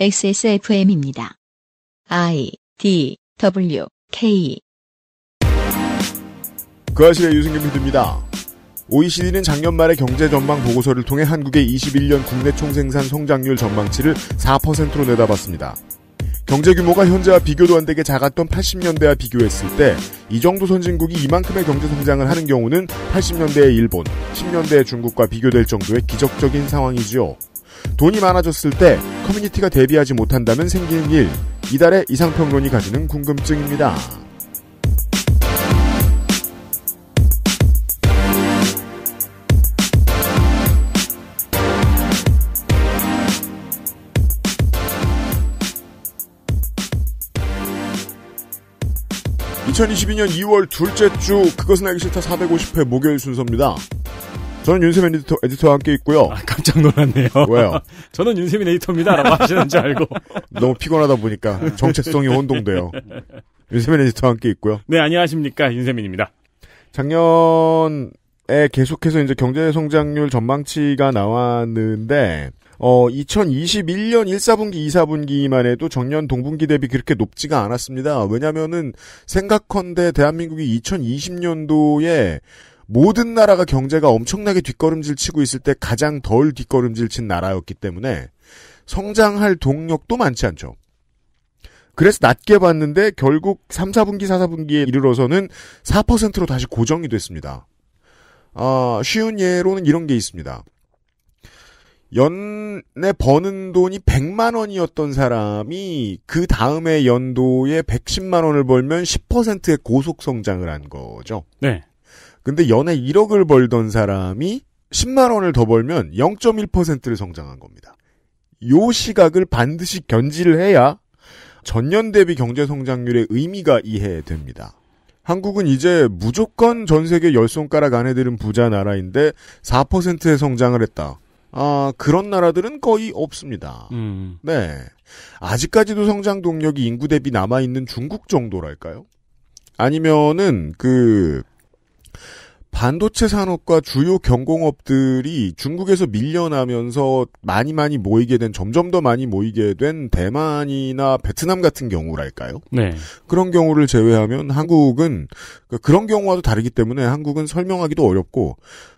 XSFM입니다. I D W K 그아실의 유승균 PD입니다. OECD는 작년 말의 경제 전망 보고서를 통해 한국의 21년 국내 총생산 성장률 전망치를 4%로 내다봤습니다. 경제 규모가 현재와 비교도 안 되게 작았던 80년대와 비교했을 때 이 정도 선진국이 이만큼의 경제 성장을 하는 경우는 80년대의 일본, 10년대의 중국과 비교될 정도의 기적적인 상황이지요. 돈이 많아졌을 때 커뮤니티가 대비하지 못한다면 생기는 일. 이달의 이상평론이 가지는 궁금증입니다. (2022년 2월) 둘째 주 그것은 알기 싫다 (450회) 목요일 순서입니다. 저는 윤세민 에디터, 에디터와 함께 있고요. 아, 깜짝 놀랐네요. 왜요? 저는 윤세민 에디터입니다. 라고 하시는 줄 알고. 너무 피곤하다 보니까 정체성이 혼동돼요. 윤세민 에디터와 함께 있고요. 네, 안녕하십니까. 윤세민입니다. 작년에 계속해서 이제 경제성장률 전망치가 나왔는데, 어, 2021년 1 4분기2 4분기만 해도 정년 동분기 대비 그렇게 높지가 않았습니다. 왜냐면은 생각컨대 대한민국이 2020년도에 모든 나라가 경제가 엄청나게 뒷걸음질 치고 있을 때 가장 덜 뒷걸음질 친 나라였기 때문에 성장할 동력도 많지 않죠. 그래서 낮게 봤는데 결국 3, 4분기, 4, 4분기에 이르러서는 4%로 다시 고정이 됐습니다. 아, 쉬운 예로는 이런 게 있습니다. 연에 버는 돈이 100만 원이었던 사람이 그 다음에 연도에 110만 원을 벌면 10%의 고속 성장을 한 거죠. 네. 근데 연에 1억을 벌던 사람이 10만 원을 더 벌면 0.1%를 성장한 겁니다. 요 시각을 반드시 견지를 해야 전년 대비 경제 성장률의 의미가 이해됩니다. 한국은 이제 무조건 전 세계 열 손가락 안에 들은 부자 나라인데 4%의 성장을 했다. 아, 그런 나라들은 거의 없습니다. 음. 네. 아직까지도 성장 동력이 인구 대비 남아있는 중국 정도랄까요? 아니면은, 그, 반도체 산업과 주요 경공업들이 중국에서 밀려나면서 많이 많이 모이게 된 점점 더 많이 모이게 된 대만이나 베트남 같은 경우랄까요? 네. 그런 경우를 제외하면 한국은 그러니까 그런 경우와도 다르기 때문에 한국은 설명하기도 어렵고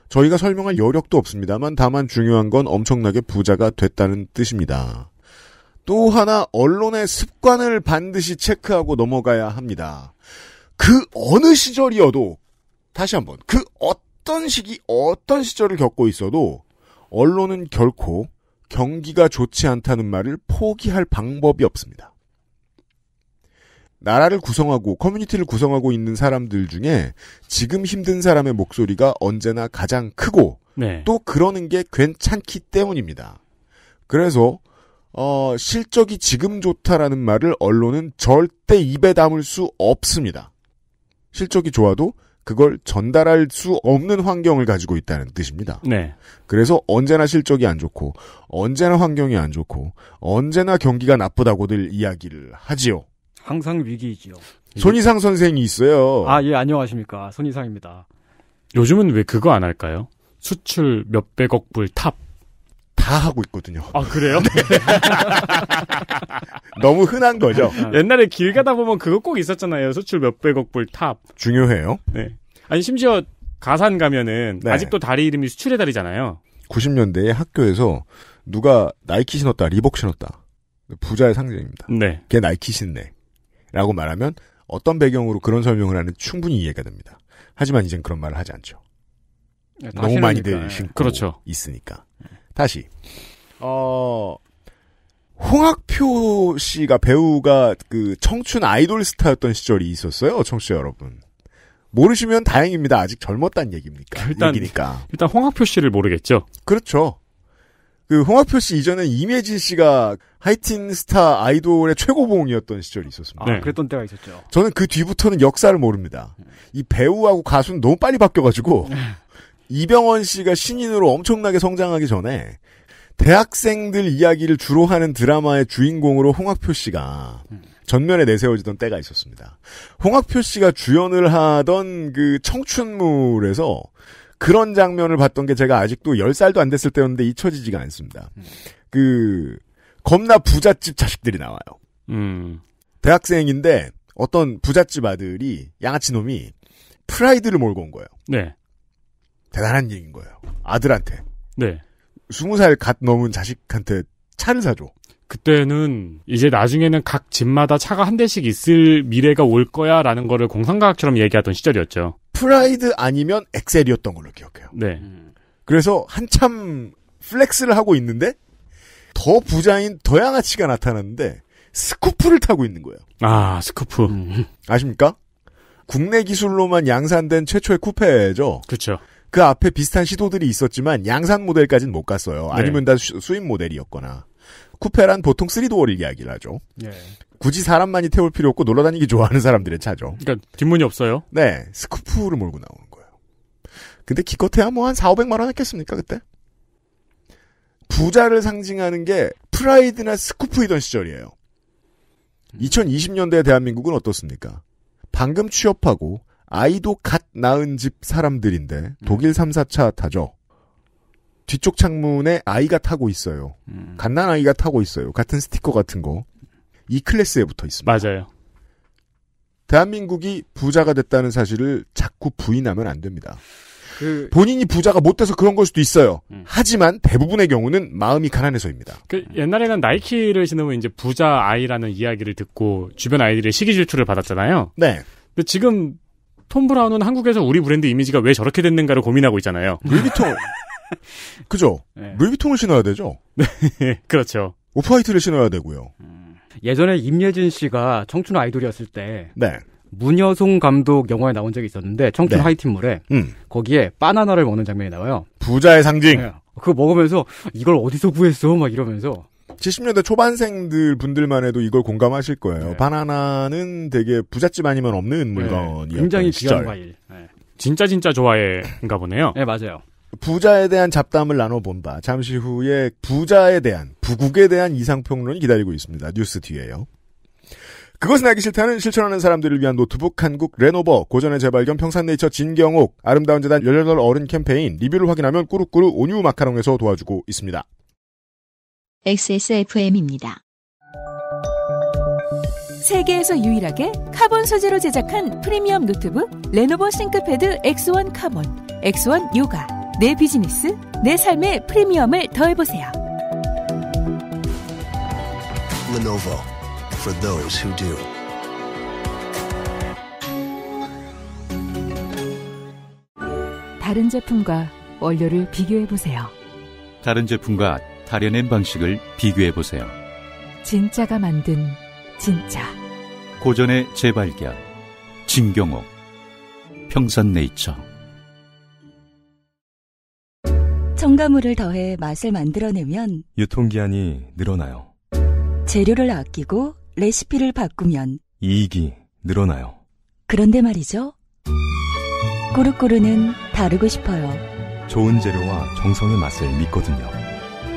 저희가 설명할 여력도 없습니다만 다만 중요한 건 엄청나게 부자가 됐다는 뜻입니다. 또 하나 언론의 습관을 반드시 체크하고 넘어가야 합니다. 그 어느 시절이어도 다시 한번 그 어떤 시기 어떤 시절을 겪고 있어도 언론은 결코 경기가 좋지 않다는 말을 포기할 방법이 없습니다. 나라를 구성하고 커뮤니티를 구성하고 있는 사람들 중에 지금 힘든 사람의 목소리가 언제나 가장 크고 네. 또 그러는 게 괜찮기 때문입니다. 그래서 어, 실적이 지금 좋다라는 말을 언론은 절대 입에 담을 수 없습니다. 실적이 좋아도 그걸 전달할 수 없는 환경을 가지고 있다는 뜻입니다. 네. 그래서 언제나 실적이 안 좋고 언제나 환경이 안 좋고 언제나 경기가 나쁘다고들 이야기를 하지요. 항상 위기이지요. 손희상 선생이 있어요. 아, 예, 안녕하십니까. 손희상입니다. 요즘은 왜 그거 안 할까요? 수출 몇백억 불 탑. 다 하고 있거든요. 아 그래요? 네. 너무 흔한 거죠. 옛날에 길 가다 보면 그거 꼭 있었잖아요. 수출 몇백억 불 탑. 중요해요. 네. 아니 심지어 가산 가면은 네. 아직도 다리 이름이 수출의 다리잖아요. 90년대에 학교에서 누가 나이키 신었다, 리복 신었다. 부자의 상징입니다. 네. 걔 나이키 신네. 라고 말하면 어떤 배경으로 그런 설명을 하는지 충분히 이해가 됩니다. 하지만 이젠 그런 말을 하지 않죠. 네, 너무 많이들 으 신고 그렇죠. 있으니까. 다시 어 홍학표 씨가 배우가 그 청춘 아이돌 스타였던 시절이 있었어요, 청취자 여러분. 모르시면 다행입니다. 아직 젊었단 얘기입니까? 아, 일단, 얘기니까. 일단 홍학표 씨를 모르겠죠. 그렇죠. 그 홍학표 씨 이전에 이매진 씨가 하이틴 스타 아이돌의 최고봉이었던 시절이 있었습니다. 아, 네. 그랬던 때가 있었죠. 저는 그 뒤부터는 역사를 모릅니다. 이 배우하고 가수는 너무 빨리 바뀌어가지고 네. 이병헌 씨가 신인으로 엄청나게 성장하기 전에 대학생들 이야기를 주로 하는 드라마의 주인공으로 홍학표 씨가 전면에 내세워지던 때가 있었습니다. 홍학표 씨가 주연을 하던 그 청춘물에서 그런 장면을 봤던 게 제가 아직도 10살도 안 됐을 때였는데 잊혀지지가 않습니다. 그 겁나 부잣집 자식들이 나와요. 음. 대학생인데 어떤 부잣집 아들이 양아치 놈이 프라이드를 몰고 온 거예요. 네. 대단한 얘기인 거예요. 아들한테. 네. 스무 살 갓 넘은 자식한테 차를 사줘. 그때는 이제 나중에는 각 집마다 차가 한 대씩 있을 미래가 올 거야라는 거를 공상과학처럼 얘기하던 시절이었죠. 프라이드 아니면 엑셀이었던 걸로 기억해요. 네. 그래서 한참 플렉스를 하고 있는데 더 부자인 더 양아치가 나타났는데 스쿠프를 타고 있는 거예요. 아, 스쿠프. 아십니까? 국내 기술로만 양산된 최초의 쿠페죠. 그렇죠. 그 앞에 비슷한 시도들이 있었지만 양산 모델까지는 못 갔어요. 네. 아니면 다 수입 모델이었거나. 쿠페란 보통 3도어를 이야기를 하죠. 네. 굳이 사람만이 태울 필요 없고 놀러 다니기 좋아하는 사람들의 차죠. 그러니까 뒷문이 없어요. 네, 스쿠프를 몰고 나오는 거예요. 근데 기껏해야 뭐 한 4, 500만 원 했겠습니까 그때? 부자를 상징하는 게 프라이드나 스쿠프이던 시절이에요. 2020년대 음. 대한민국은 어떻습니까? 방금 취업하고 아이도 갓 낳은 집 사람들인데 음. 독일 3, 4차 타죠. 뒤쪽 창문에 아이가 타고 있어요. 음. 갓난 아이가 타고 있어요. 같은 스티커 같은 거. 이 클래스에 붙어 있습니다. 맞아요. 대한민국이 부자가 됐다는 사실을 자꾸 부인하면 안 됩니다. 그... 본인이 부자가 못 돼서 그런 걸 수도 있어요. 음. 하지만 대부분의 경우는 마음이 가난해서입니다. 그 옛날에는 나이키를 신으면 이제 부자 아이라는 이야기를 듣고 주변 아이들의 시기 질투를 받았잖아요. 네. 근데 지금 톰 브라운은 한국에서 우리 브랜드 이미지가 왜 저렇게 됐는가를 고민하고 있잖아요. 루이비통. 그죠? 네. 루이비통을 신어야 되죠? 네, 그렇죠. 오프화이트를 신어야 되고요. 음. 예전에 임예진 씨가 청춘 아이돌이었을 때 네. 문여송 감독 영화에 나온 적이 있었는데 청춘 네. 하이틴물에 음. 거기에 바나나를 먹는 장면이 나와요. 부자의 상징. 네. 그거 먹으면서 이걸 어디서 구했어? 막 이러면서 70년대 초반생들 분들만 해도 이걸 공감하실 거예요. 네. 바나나는 되게 부잣집 아니면 없는 네. 물건이에요. 굉장히 귀한 과일. 네. 진짜 진짜 좋아해인가 보네요. 네, 맞아요. 부자에 대한 잡담을 나눠본 바 잠시 후에 부자에 대한 부국에 대한 이상평론이 기다리고 있습니다. 뉴스 뒤에요. 그것은 알기 싫다는 실천하는 사람들을 위한 노트북 한국 레노버 고전의 재발견 평산네이처 진경옥 아름다운 재단 18 어른 캠페인 리뷰를 확인하면 꾸룩꾸룩 온유 마카롱에서 도와주고 있습니다. XSFM입니다. 세계에서 유일하게 카본 소재로 제작한 프리미엄 노트북 레노버 싱크패드 X1 카본, X1 요가. 내 비즈니스, 내 삶의 프리미엄을 더해보세요. Lenovo for those who do. 다른 제품과 원료를 비교해보세요. 다른 제품과 가려낸 방식을 비교해 보세요. 진짜가 만든 진짜. 고전의 재발견. 진경옥. 평산네이처. 첨가물을 더해 맛을 만들어내면 유통기한이 늘어나요. 재료를 아끼고 레시피를 바꾸면 이익이 늘어나요. 그런데 말이죠. 꾸르꾸르는 다르고 싶어요. 좋은 재료와 정성의 맛을 믿거든요.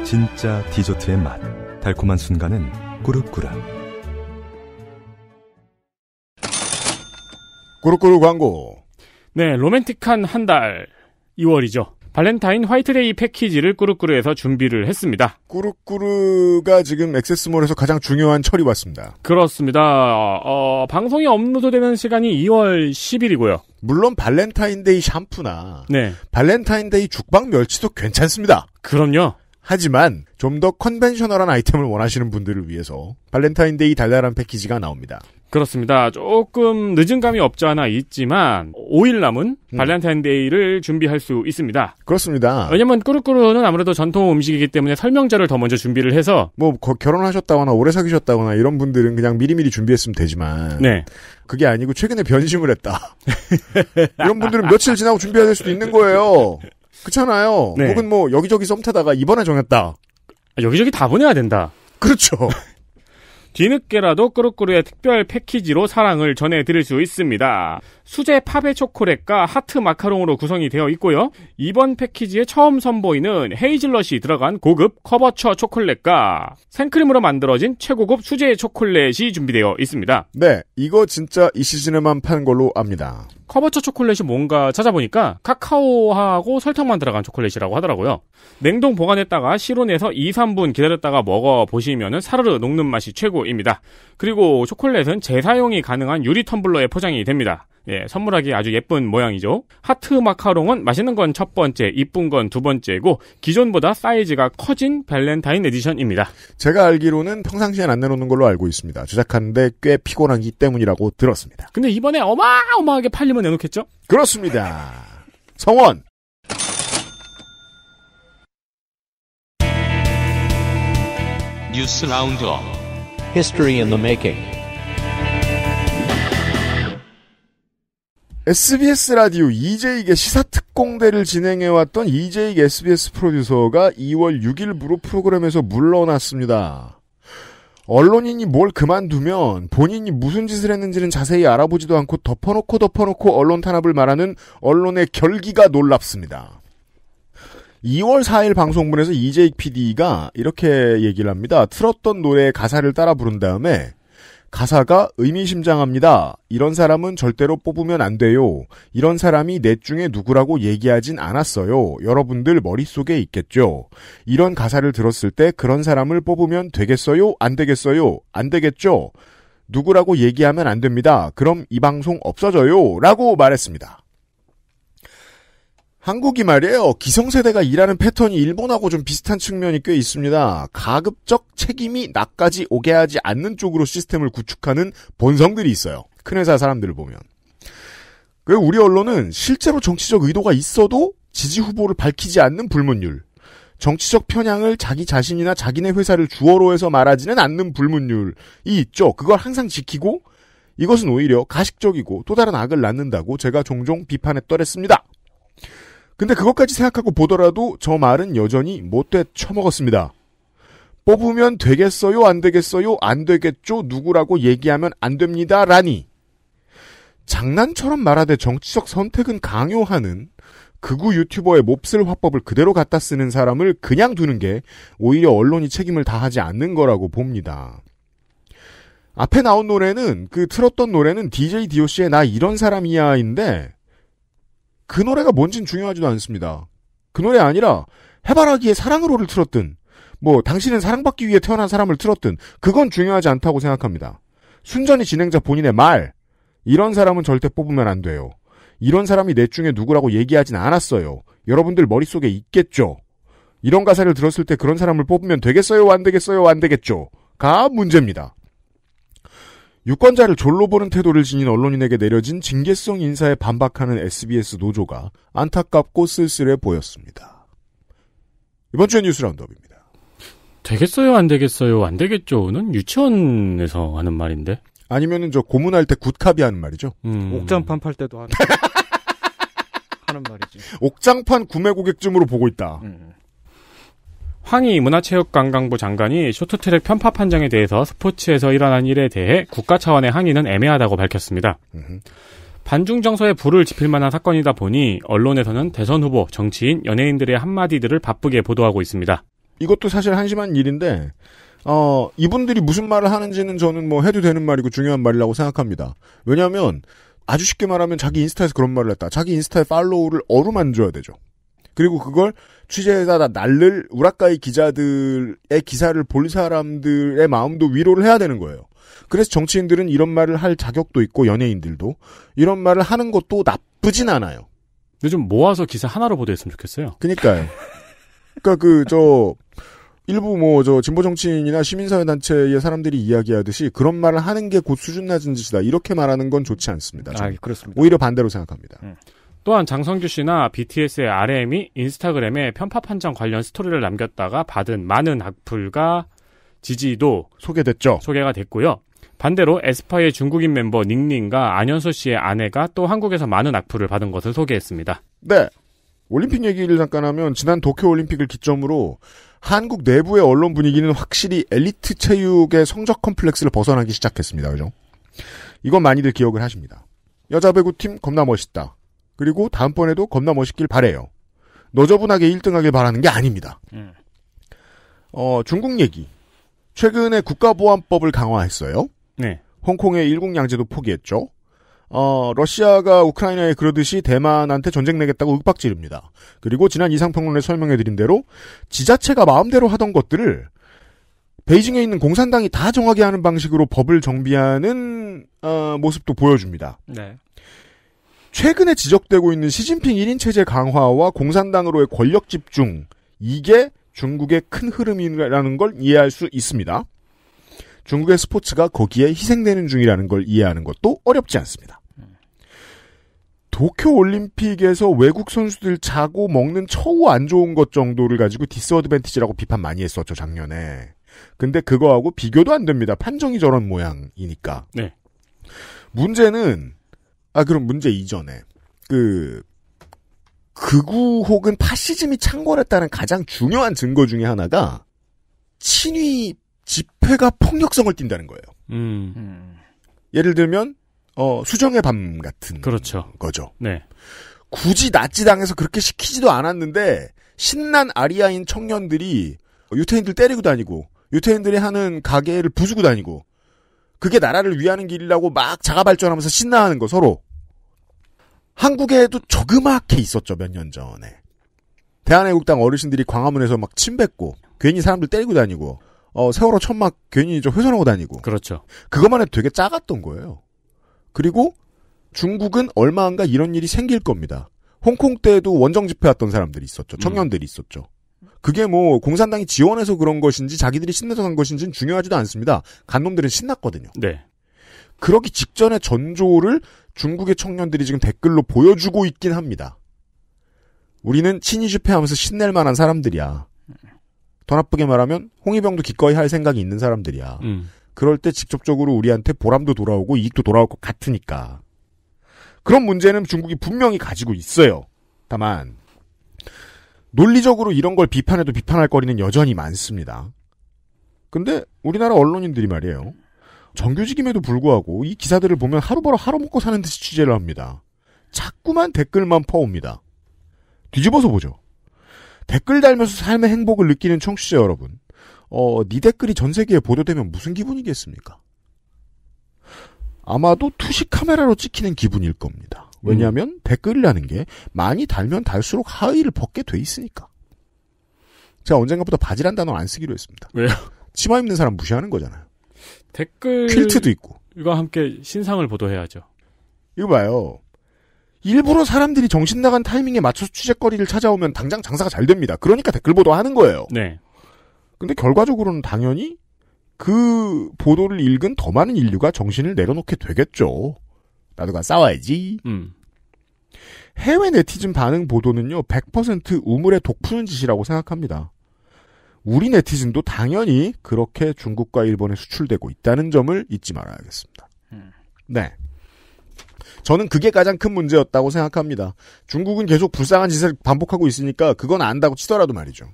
진짜 디저트의 맛. 달콤한 순간은 꾸룩꾸룩. 꾸룩꾸룩 광고. 네, 로맨틱한 한 달. 2월이죠. 발렌타인 화이트데이 패키지를 꾸룩꾸룩에서 준비를 했습니다. 꾸룩꾸룩가 지금 액세스몰에서 가장 중요한 철이 왔습니다. 그렇습니다. 어, 방송이 업로드되는 시간이 2월 10일이고요. 물론 발렌타인데이 샴푸나 네. 발렌타인데이 죽방 멸치도 괜찮습니다. 그럼요. 하지만 좀 더 컨벤셔널한 아이템을 원하시는 분들을 위해서 발렌타인데이 달달한 패키지가 나옵니다. 그렇습니다. 조금 늦은 감이 없지 않아 있지만 5일 남은 음. 발렌타인데이를 준비할 수 있습니다. 그렇습니다. 왜냐면 꾸르꾸르는 아무래도 전통 음식이기 때문에 설명자를 더 먼저 준비를 해서 뭐 결혼하셨다거나 오래 사귀셨다거나 이런 분들은 그냥 미리미리 준비했으면 되지만 네. 그게 아니고 최근에 변심을 했다. 이런 분들은 며칠 지나고 준비해야 될 수도 있는 거예요. 그렇잖아요. 네. 혹은 뭐 여기저기 썸 타다가 이번에 정했다. 아, 여기저기 다 보내야 된다. 그렇죠. 뒤늦게라도 꾸루꾸루의 특별 패키지로 사랑을 전해드릴 수 있습니다. 수제 파베 초콜릿과 하트 마카롱으로 구성이 되어 있고요. 이번 패키지에 처음 선보이는 헤이즐넛이 들어간 고급 커버처 초콜릿과 생크림으로 만들어진 최고급 수제 초콜릿이 준비되어 있습니다. 네, 이거 진짜 이 시즌에만 판 걸로 압니다. 커버처 초콜릿이 뭔가 찾아보니까 카카오하고 설탕만 들어간 초콜릿이라고 하더라고요. 냉동 보관했다가 실온에서 2, 3분 기다렸다가 먹어보시면 사르르 녹는 맛이 최고입니다. 그리고 초콜릿은 재사용이 가능한 유리 텀블러에 포장이 됩니다. 예, 선물하기 아주 예쁜 모양이죠. 하트 마카롱은 맛있는 건 첫 번째, 이쁜 건 두 번째고 기존보다 사이즈가 커진 밸렌타인 에디션입니다. 제가 알기로는 평상시엔 안 내놓는 걸로 알고 있습니다. 제작하는데 꽤 피곤하기 때문이라고 들었습니다. 근데 이번에 어마어마하게 팔리면 내놓겠죠? 그렇습니다. 성원. 뉴스 라운드 History in the making. SBS 라디오 e j 익의 시사특공대를 진행해왔던 EJ SBS 프로듀서가 2월 6일무로 프로그램에서 물러났습니다. 언론인이 뭘 그만두면 본인이 무슨 짓을 했는지는 자세히 알아보지도 않고 덮어놓고 덮어놓고 언론 탄압을 말하는 언론의 결기가 놀랍습니다. 2월 4일 방송분에서 EJ PD가 이렇게 얘기를 합니다. 틀었던 노래의 가사를 따라 부른 다음에 가사가 의미심장합니다. 이런 사람은 절대로 뽑으면 안 돼요. 이런 사람이 넷 중에 누구라고 얘기하진 않았어요. 여러분들 머릿속에 있겠죠. 이런 가사를 들었을 때 그런 사람을 뽑으면 되겠어요? 안 되겠어요? 안 되겠죠? 누구라고 얘기하면 안 됩니다. 그럼 이 방송 없어져요. 라고 말했습니다. 한국이 말이에요. 기성세대가 일하는 패턴이 일본하고 좀 비슷한 측면이 꽤 있습니다. 가급적 책임이 나까지 오게 하지 않는 쪽으로 시스템을 구축하는 본성들이 있어요. 큰 회사 사람들을 보면. 그리고 우리 언론은 실제로 정치적 의도가 있어도 지지 후보를 밝히지 않는 불문율. 정치적 편향을 자기 자신이나 자기네 회사를 주어로 해서 말하지는 않는 불문율이 있죠. 그걸 항상 지키고 이것은 오히려 가식적이고 또 다른 악을 낳는다고 제가 종종 비판에 떨했습니다. 근데 그것까지 생각하고 보더라도 저 말은 여전히 못돼 쳐먹었습니다. 뽑으면 되겠어요? 안 되겠어요? 안 되겠죠? 누구라고 얘기하면 안 됩니다. 라니. 장난처럼 말하되 정치적 선택은 강요하는 극우 유튜버의 몹쓸 화법을 그대로 갖다 쓰는 사람을 그냥 두는 게 오히려 언론이 책임을 다하지 않는 거라고 봅니다. 앞에 나온 노래는 그 틀었던 노래는 DJ DOC의 나 이런 사람이야인데 그 노래가 뭔진 중요하지도 않습니다. 그 노래 아니라 해바라기의 사랑으로를 틀었든 뭐 당신은 사랑받기 위해 태어난 사람을 틀었든 그건 중요하지 않다고 생각합니다. 순전히 진행자 본인의 말 이런 사람은 절대 뽑으면 안 돼요. 이런 사람이 내 중에 누구라고 얘기하진 않았어요. 여러분들 머릿속에 있겠죠. 이런 가사를 들었을 때 그런 사람을 뽑으면 되겠어요? 안 되겠어요? 안 되겠죠? 가 문제입니다. 유권자를 졸로 보는 태도를 지닌 언론인에게 내려진 징계성 인사에 반박하는 SBS 노조가 안타깝고 쓸쓸해 보였습니다. 이번 주의 뉴스 라운드업입니다. 되겠어요, 안 되겠어요, 안 되겠죠.는 유치원에서 하는 말인데. 아니면은 저 고문할 때 굿캅이 하는 말이죠. 음. 옥장판 팔 때도 하는, 하는 말이지. 옥장판 구매 고객쯤으로 보고 있다. 음. 황희 문화체육관광부 장관이 쇼트트랙 편파 판정에 대해서 스포츠에서 일어난 일에 대해 국가 차원의 항의는 애매하다고 밝혔습니다. 반중 정서에 불을 지필 만한 사건이다 보니 언론에서는 대선 후보, 정치인, 연예인들의 한마디들을 바쁘게 보도하고 있습니다. 이것도 사실 한심한 일인데 어, 이분들이 무슨 말을 하는지는 저는 뭐 해도 되는 말이고 중요한 말이라고 생각합니다. 왜냐하면 아주 쉽게 말하면 자기 인스타에서 그런 말을 했다. 자기 인스타에 팔로우를 어루만져야 되죠. 그리고 그걸 취재에다 날를 우라카이 기자들의 기사를 볼 사람들의 마음도 위로를 해야 되는 거예요. 그래서 정치인들은 이런 말을 할 자격도 있고 연예인들도 이런 말을 하는 것도 나쁘진 않아요. 요즘 모아서 기사 하나로 보도했으면 좋겠어요. 그니까요. 그니까 그저 일부 뭐 저 진보 정치인이나 시민사회 단체의 사람들이 이야기하듯이 그런 말을 하는 게 곧 수준 낮은 짓이다 이렇게 말하는 건 좋지 않습니다. 아 그렇습니다. 오히려 반대로 생각합니다. 음. 또한 장성규 씨나 BTS의 RM이 인스타그램에 편파 판정 관련 스토리를 남겼다가 받은 많은 악플과 지지도 소개됐죠. 소개가 됐고요. 반대로 에스파의 중국인 멤버 닝닝과 안현수 씨의 아내가 또 한국에서 많은 악플을 받은 것을 소개했습니다. 네. 올림픽 얘기를 잠깐 하면 지난 도쿄 올림픽을 기점으로 한국 내부의 언론 분위기는 확실히 엘리트 체육의 성적 컴플렉스를 벗어나기 시작했습니다. 그죠? 이건 많이들 기억을 하십니다. 여자 배구팀 겁나 멋있다. 그리고 다음번에도 겁나 멋있길 바래요. 너저분하게 1등하길 바라는 게 아닙니다. 예. 어, 중국 얘기. 최근에 국가보안법을 강화했어요. 네. 홍콩의 일국양제도 포기했죠. 어, 러시아가 우크라이나에 그러듯이 대만한테 전쟁 내겠다고 윽박지릅니다. 그리고 지난 이상평론에 설명해드린 대로 지자체가 마음대로 하던 것들을 베이징에 있는 공산당이 다 정하게 하는 방식으로 법을 정비하는 어, 모습도 보여줍니다. 네. 최근에 지적되고 있는 시진핑 1인 체제 강화와 공산당으로의 권력 집중, 이게 중국의 큰 흐름이라는 걸 이해할 수 있습니다. 중국의 스포츠가 거기에 희생되는 중이라는 걸 이해하는 것도 어렵지 않습니다. 도쿄 올림픽에서 외국 선수들 자고 먹는 처우 안 좋은 것 정도를 가지고 디스어드밴티지라고 비판 많이 했었죠, 작년에. 근데 그거하고 비교도 안 됩니다. 판정이 저런 모양이니까. 네. 문제는 아, 그럼 문제 이전에. 그, 극우 혹은 파시즘이 창궐했다는 가장 중요한 증거 중의 하나가 친위 집회가 폭력성을 띈다는 거예요. 음. 음. 예를 들면 어, 수정의 밤 같은 그렇죠. 거죠. 네. 굳이 낫지당해서 그렇게 시키지도 않았는데 신난 아리아인 청년들이 유태인들 때리고 다니고 유태인들이 하는 가게를 부수고 다니고 그게 나라를 위하는 길이라고 막 자가발전하면서 신나하는 거 서로 한국에도 조그맣게 있었죠, 몇 년 전에. 대한애국당 어르신들이 광화문에서 막 침뱉고, 괜히 사람들 때리고 다니고, 어, 세월호 천막 괜히 저 훼손하고 다니고. 그렇죠. 그것만 해도 되게 작았던 거예요. 그리고 중국은 얼마 안 가 이런 일이 생길 겁니다. 홍콩 때에도 원정 집회 왔던 사람들이 있었죠. 음. 청년들이 음. 있었죠. 그게 뭐 공산당이 지원해서 그런 것인지 자기들이 신나서 간 것인지는 중요하지도 않습니다. 간놈들은 신났거든요. 네. 그러기 직전에 전조를 중국의 청년들이 지금 댓글로 보여주고 있긴 합니다. 우리는 친이 집회하면서 신낼 만한 사람들이야. 더 나쁘게 말하면 홍위병도 기꺼이 할 생각이 있는 사람들이야. 음. 그럴 때 직접적으로 우리한테 보람도 돌아오고 이익도 돌아올 것 같으니까. 그런 문제는 중국이 분명히 가지고 있어요. 다만 논리적으로 이런 걸 비판해도 비판할 거리는 여전히 많습니다. 근데 우리나라 언론인들이 말이에요. 정규직임에도 불구하고 이 기사들을 보면 하루 벌어 하루 먹고 사는 듯이 취재를 합니다. 자꾸만 댓글만 퍼옵니다. 뒤집어서 보죠. 댓글 달면서 삶의 행복을 느끼는 청취자 여러분, 어, 니 네 댓글이 전 세계에 보도되면 무슨 기분이겠습니까? 아마도 투시 카메라로 찍히는 기분일 겁니다. 왜냐하면 음. 댓글이라는 게 많이 달면 달수록 하의를 벗게 돼 있으니까. 제가 언젠가부터 바지란 단어 안 쓰기로 했습니다. 왜요? 치마 입는 사람 무시하는 거잖아요. 댓글 퀼트도 있고. 이거 함께 신상을 보도해야죠. 이거 봐요. 일부러 사람들이 정신 나간 타이밍에 맞춰서 취재거리를 찾아오면 당장 장사가 잘 됩니다. 그러니까 댓글 보도하는 거예요. 네. 근데 결과적으로는 당연히 그 보도를 읽은 더 많은 인류가 정신을 내려놓게 되겠죠. 나도가 싸워야지. 음. 해외 네티즌 반응 보도는요, 100% 우물에 독 푸는 짓이라고 생각합니다. 우리 네티즌도 당연히 그렇게 중국과 일본에 수출되고 있다는 점을 잊지 말아야겠습니다. 음. 네. 저는 그게 가장 큰 문제였다고 생각합니다. 중국은 계속 불쌍한 짓을 반복하고 있으니까 그건 안다고 치더라도 말이죠.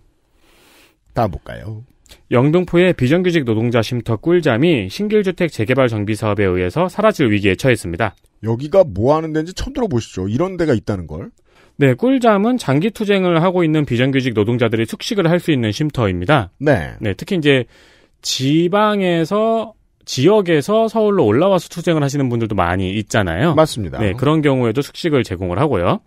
다음 볼까요? 영등포의 비정규직 노동자 쉼터 꿀잠이 신길주택 재개발 정비 사업에 의해서 사라질 위기에 처했습니다. 여기가 뭐 하는 데인지 처음 들어보시죠. 이런 데가 있다는 걸. 네, 꿀잠은 장기 투쟁을 하고 있는 비정규직 노동자들이 숙식을 할 수 있는 쉼터입니다. 네. 네, 특히 이제 지방에서 지역에서 서울로 올라와서 투쟁을 하시는 분들도 많이 있잖아요. 맞습니다. 네, 그런 경우에도 숙식을 제공을 하고요.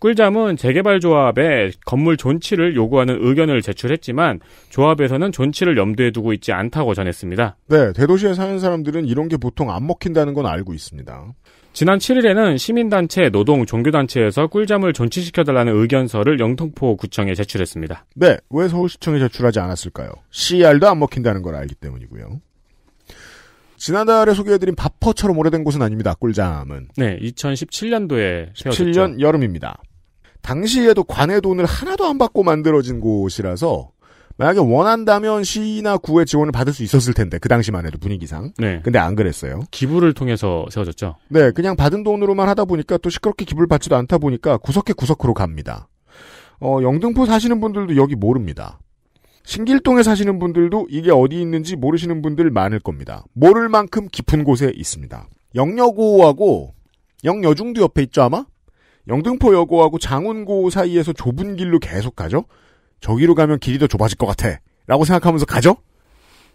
꿀잠은 재개발 조합에 건물 존치를 요구하는 의견을 제출했지만 조합에서는 존치를 염두에 두고 있지 않다고 전했습니다. 네, 대도시에 사는 사람들은 이런 게 보통 안 먹힌다는 건 알고 있습니다. 지난 7일에는 시민단체, 노동, 종교단체에서 꿀잠을 존치시켜달라는 의견서를 영통포 구청에 제출했습니다. 네, 왜 서울시청에 제출하지 않았을까요? CR도 안 먹힌다는 걸 알기 때문이고요. 지난달에 소개해드린 밥퍼처럼 오래된 곳은 아닙니다. 꿀잠은. 네, 2017년도에 세워졌죠. 17년 여름입니다. 당시에도 관의 돈을 하나도 안 받고 만들어진 곳이라서 만약에 원한다면 시나 구의 지원을 받을 수 있었을 텐데 그 당시만 해도 분위기상. 네. 근데 안 그랬어요. 기부를 통해서 세워졌죠. 네, 그냥 받은 돈으로만 하다 보니까 또 시끄럽게 기부를 받지도 않다 보니까 구석에 구석으로 갑니다. 어, 영등포 사시는 분들도 여기 모릅니다. 신길동에 사시는 분들도 이게 어디 있는지 모르시는 분들 많을 겁니다. 모를 만큼 깊은 곳에 있습니다. 영여고하고 영여중도 옆에 있죠 아마? 영등포여고하고 장운고 사이에서 좁은 길로 계속 가죠? 저기로 가면 길이 더 좁아질 것 같아. 라고 생각하면서 가죠?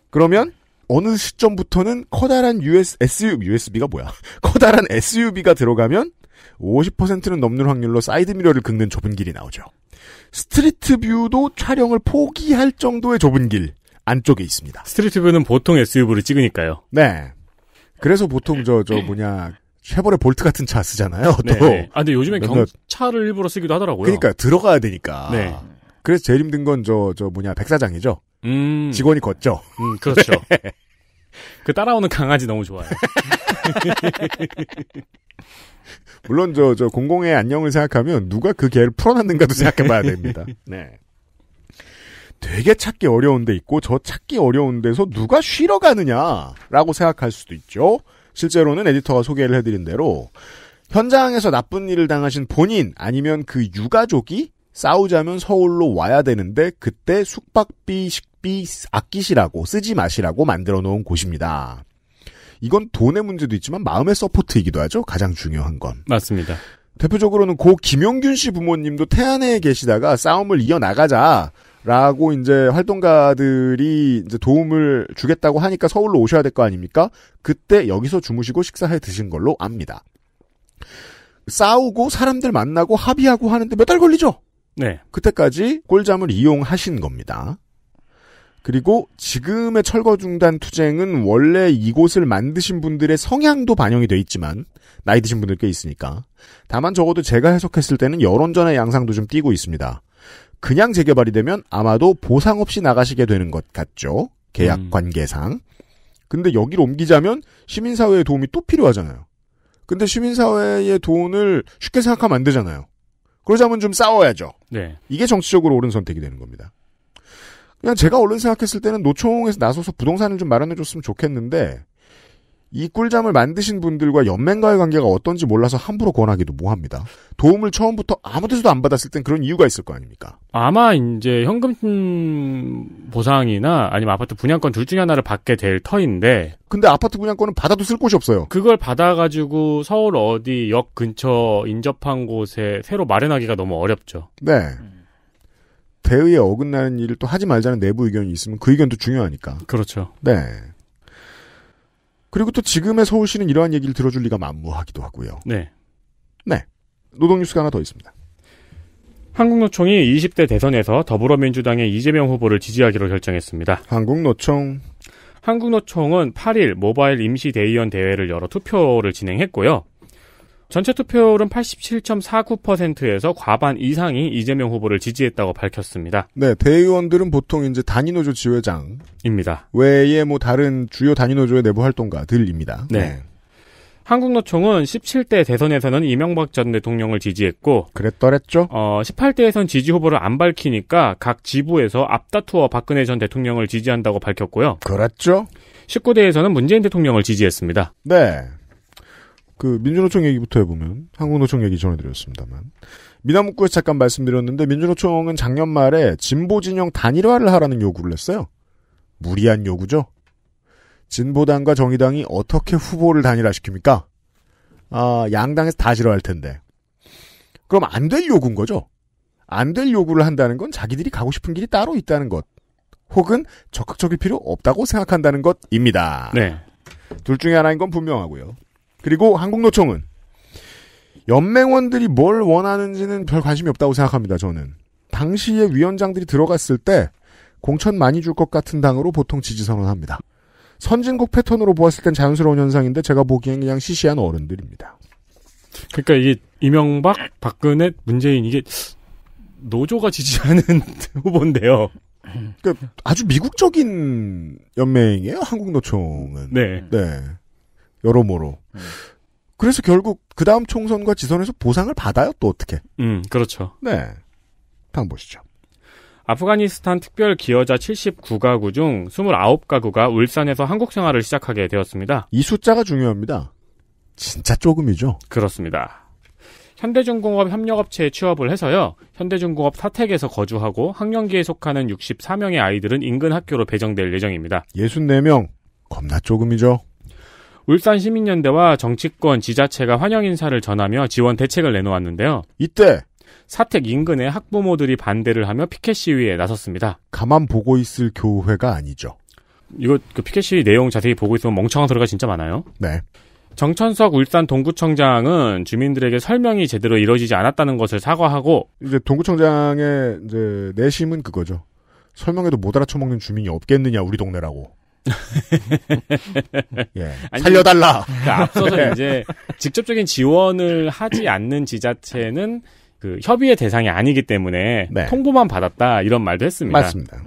그러면 어느 시점부터는 커다란 US, SUV, USB가 뭐야? 커다란 SUV가 들어가면 50%는 넘는 확률로 사이드미러를 긁는 좁은 길이 나오죠. 스트리트 뷰도 촬영을 포기할 정도의 좁은 길 안쪽에 있습니다. 스트리트 뷰는 보통 SUV를 찍으니까요. 네. 그래서 보통 저, 저 뭐냐, 쉐보레 볼트 같은 차 쓰잖아요. 또. 네. 네. 아, 근데 요즘에 경차를 일부러 쓰기도 하더라고요. 그러니까 들어가야 되니까. 네. 그래서 제일 힘든 건 저, 저 뭐냐, 백사장이죠? 음. 직원이 걷죠? 음, 그렇죠. 네. 그 따라오는 강아지 너무 좋아요. 물론 저, 저 공공의 안녕을 생각하면 누가 그 개를 풀어놨는가도 생각해 봐야 됩니다. 네. 되게 찾기 어려운 데 있고 저 찾기 어려운 데서 누가 쉬러 가느냐라고 생각할 수도 있죠. 실제로는 에디터가 소개를 해드린 대로 현장에서 나쁜 일을 당하신 본인 아니면 그 유가족이 싸우자면 서울로 와야 되는데 그때 숙박비, 식비 아끼시라고 쓰지 마시라고 만들어 놓은 곳입니다. 이건 돈의 문제도 있지만 마음의 서포트이기도 하죠. 가장 중요한 건. 맞습니다. 대표적으로는 고 김용균 씨 부모님도 태안에 계시다가 싸움을 이어나가자. 라고 이제 활동가들이 이제 도움을 주겠다고 하니까 서울로 오셔야 될 거 아닙니까? 그때 여기서 주무시고 식사해 드신 걸로 압니다. 싸우고 사람들 만나고 합의하고 하는데 몇 달 걸리죠? 네. 그때까지 꼴잠을 이용하신 겁니다. 그리고 지금의 철거 중단 투쟁은 원래 이곳을 만드신 분들의 성향도 반영이 돼 있지만 나이 드신 분들 꽤 있으니까 다만 적어도 제가 해석했을 때는 여론전의 양상도 좀 띄고 있습니다. 그냥 재개발이 되면 아마도 보상 없이 나가시게 되는 것 같죠. 계약 음. 관계상. 근데 여기로 옮기자면 시민사회의 도움이 또 필요하잖아요. 근데 시민사회의 돈을 쉽게 생각하면 안 되잖아요. 그러자면 좀 싸워야죠. 네. 이게 정치적으로 옳은 선택이 되는 겁니다. 그냥 제가 얼른 생각했을 때는 노총에서 나서서 부동산을 좀 마련해 줬으면 좋겠는데 이 꿀잠을 만드신 분들과 연맹과의 관계가 어떤지 몰라서 함부로 권하기도 뭐합니다. 도움을 처음부터 아무 데서도 안 받았을 땐 그런 이유가 있을 거 아닙니까? 아마 이제 현금 보상이나 아니면 아파트 분양권 둘 중에 하나를 받게 될 터인데 근데 아파트 분양권은 받아도 쓸 곳이 없어요. 그걸 받아가지고 서울 어디 역 근처 인접한 곳에 새로 마련하기가 너무 어렵죠. 네. 대의에 어긋나는 일을 또 하지 말자는 내부 의견이 있으면 그 의견도 중요하니까. 그렇죠. 네. 그리고 또 지금의 서울시는 이러한 얘기를 들어줄 리가 만무하기도 하고요. 네. 네. 노동뉴스가 하나 더 있습니다. 한국노총이 20대 대선에서 더불어민주당의 이재명 후보를 지지하기로 결정했습니다. 한국노총. 한국노총은 8일 모바일 임시대의원 대회를 열어 투표를 진행했고요. 전체 투표율은 87.49%에서 과반 이상이 이재명 후보를 지지했다고 밝혔습니다. 네, 대의원들은 보통 이제 단위노조 지회장입니다. 외에 뭐 다른 주요 단위노조의 내부 활동가들입니다. 네. 네. 한국노총은 17대 대선에서는 이명박 전 대통령을 지지했고 그랬더랬죠. 어, 18대에선 지지 후보를 안 밝히니까 각 지부에서 앞다투어 박근혜 전 대통령을 지지한다고 밝혔고요. 그랬죠. 19대에서는 문재인 대통령을 지지했습니다. 네. 그 민주노총 얘기부터 해보면 한국노총 얘기 전해드렸습니다만 미나문구에서 잠깐 말씀드렸는데 민주노총은 작년 말에 진보 진영 단일화를 하라는 요구를 했어요. 무리한 요구죠. 진보당과 정의당이 어떻게 후보를 단일화시킵니까? 아, 양당에서 다 싫어할 텐데. 그럼 안 될 요구인 거죠. 안 될 요구를 한다는 건 자기들이 가고 싶은 길이 따로 있다는 것. 혹은 적극적일 필요 없다고 생각한다는 것입니다. 네. 둘 중에 하나인 건 분명하고요. 그리고 한국노총은 연맹원들이 뭘 원하는지는 별 관심이 없다고 생각합니다. 저는 당시에 위원장들이 들어갔을 때 공천 많이 줄 것 같은 당으로 보통 지지 선언합니다. 선진국 패턴으로 보았을 땐 자연스러운 현상인데 제가 보기엔 그냥 시시한 어른들입니다. 그러니까 이게 이명박, 박근혜, 문재인 이게 노조가 지지하는 후보인데요. 그러니까 아주 미국적인 연맹이에요. 한국노총은. 네. 네. 여러모로. 음. 그래서 결국 그 다음 총선과 지선에서 보상을 받아요. 또 어떻게? 음, 그렇죠. 네. 다음 보시죠. 아프가니스탄 특별 기여자 79가구 중 29가구가 울산에서 한국 생활을 시작하게 되었습니다. 이 숫자가 중요합니다. 진짜 조금이죠. 그렇습니다. 현대중공업 협력업체에 취업을 해서요. 현대중공업 사택에서 거주하고 학령기에 속하는 64명의 아이들은 인근 학교로 배정될 예정입니다. 64명 겁나 조금이죠. 울산 시민연대와 정치권 지자체가 환영 인사를 전하며 지원 대책을 내놓았는데요. 이때 사택 인근의 학부모들이 반대를 하며 피켓 시위에 나섰습니다. 가만 보고 있을 교회가 아니죠. 이거 그 피켓 시위 내용 자세히 보고 있으면 멍청한 소리가 진짜 많아요. 네. 정천석 울산 동구청장은 주민들에게 설명이 제대로 이루어지지 않았다는 것을 사과하고 이제 동구청장의 이제 내심은 그거죠. 설명해도 못 알아쳐먹는 주민이 없겠느냐 우리 동네라고. 예. 아니, 살려달라. 그러 그러니까 앞서서 예. 이제 직접적인 지원을 하지 않는 지자체는 그 협의의 대상이 아니기 때문에 네. 통보만 받았다 이런 말도 했습니다. 맞습니다.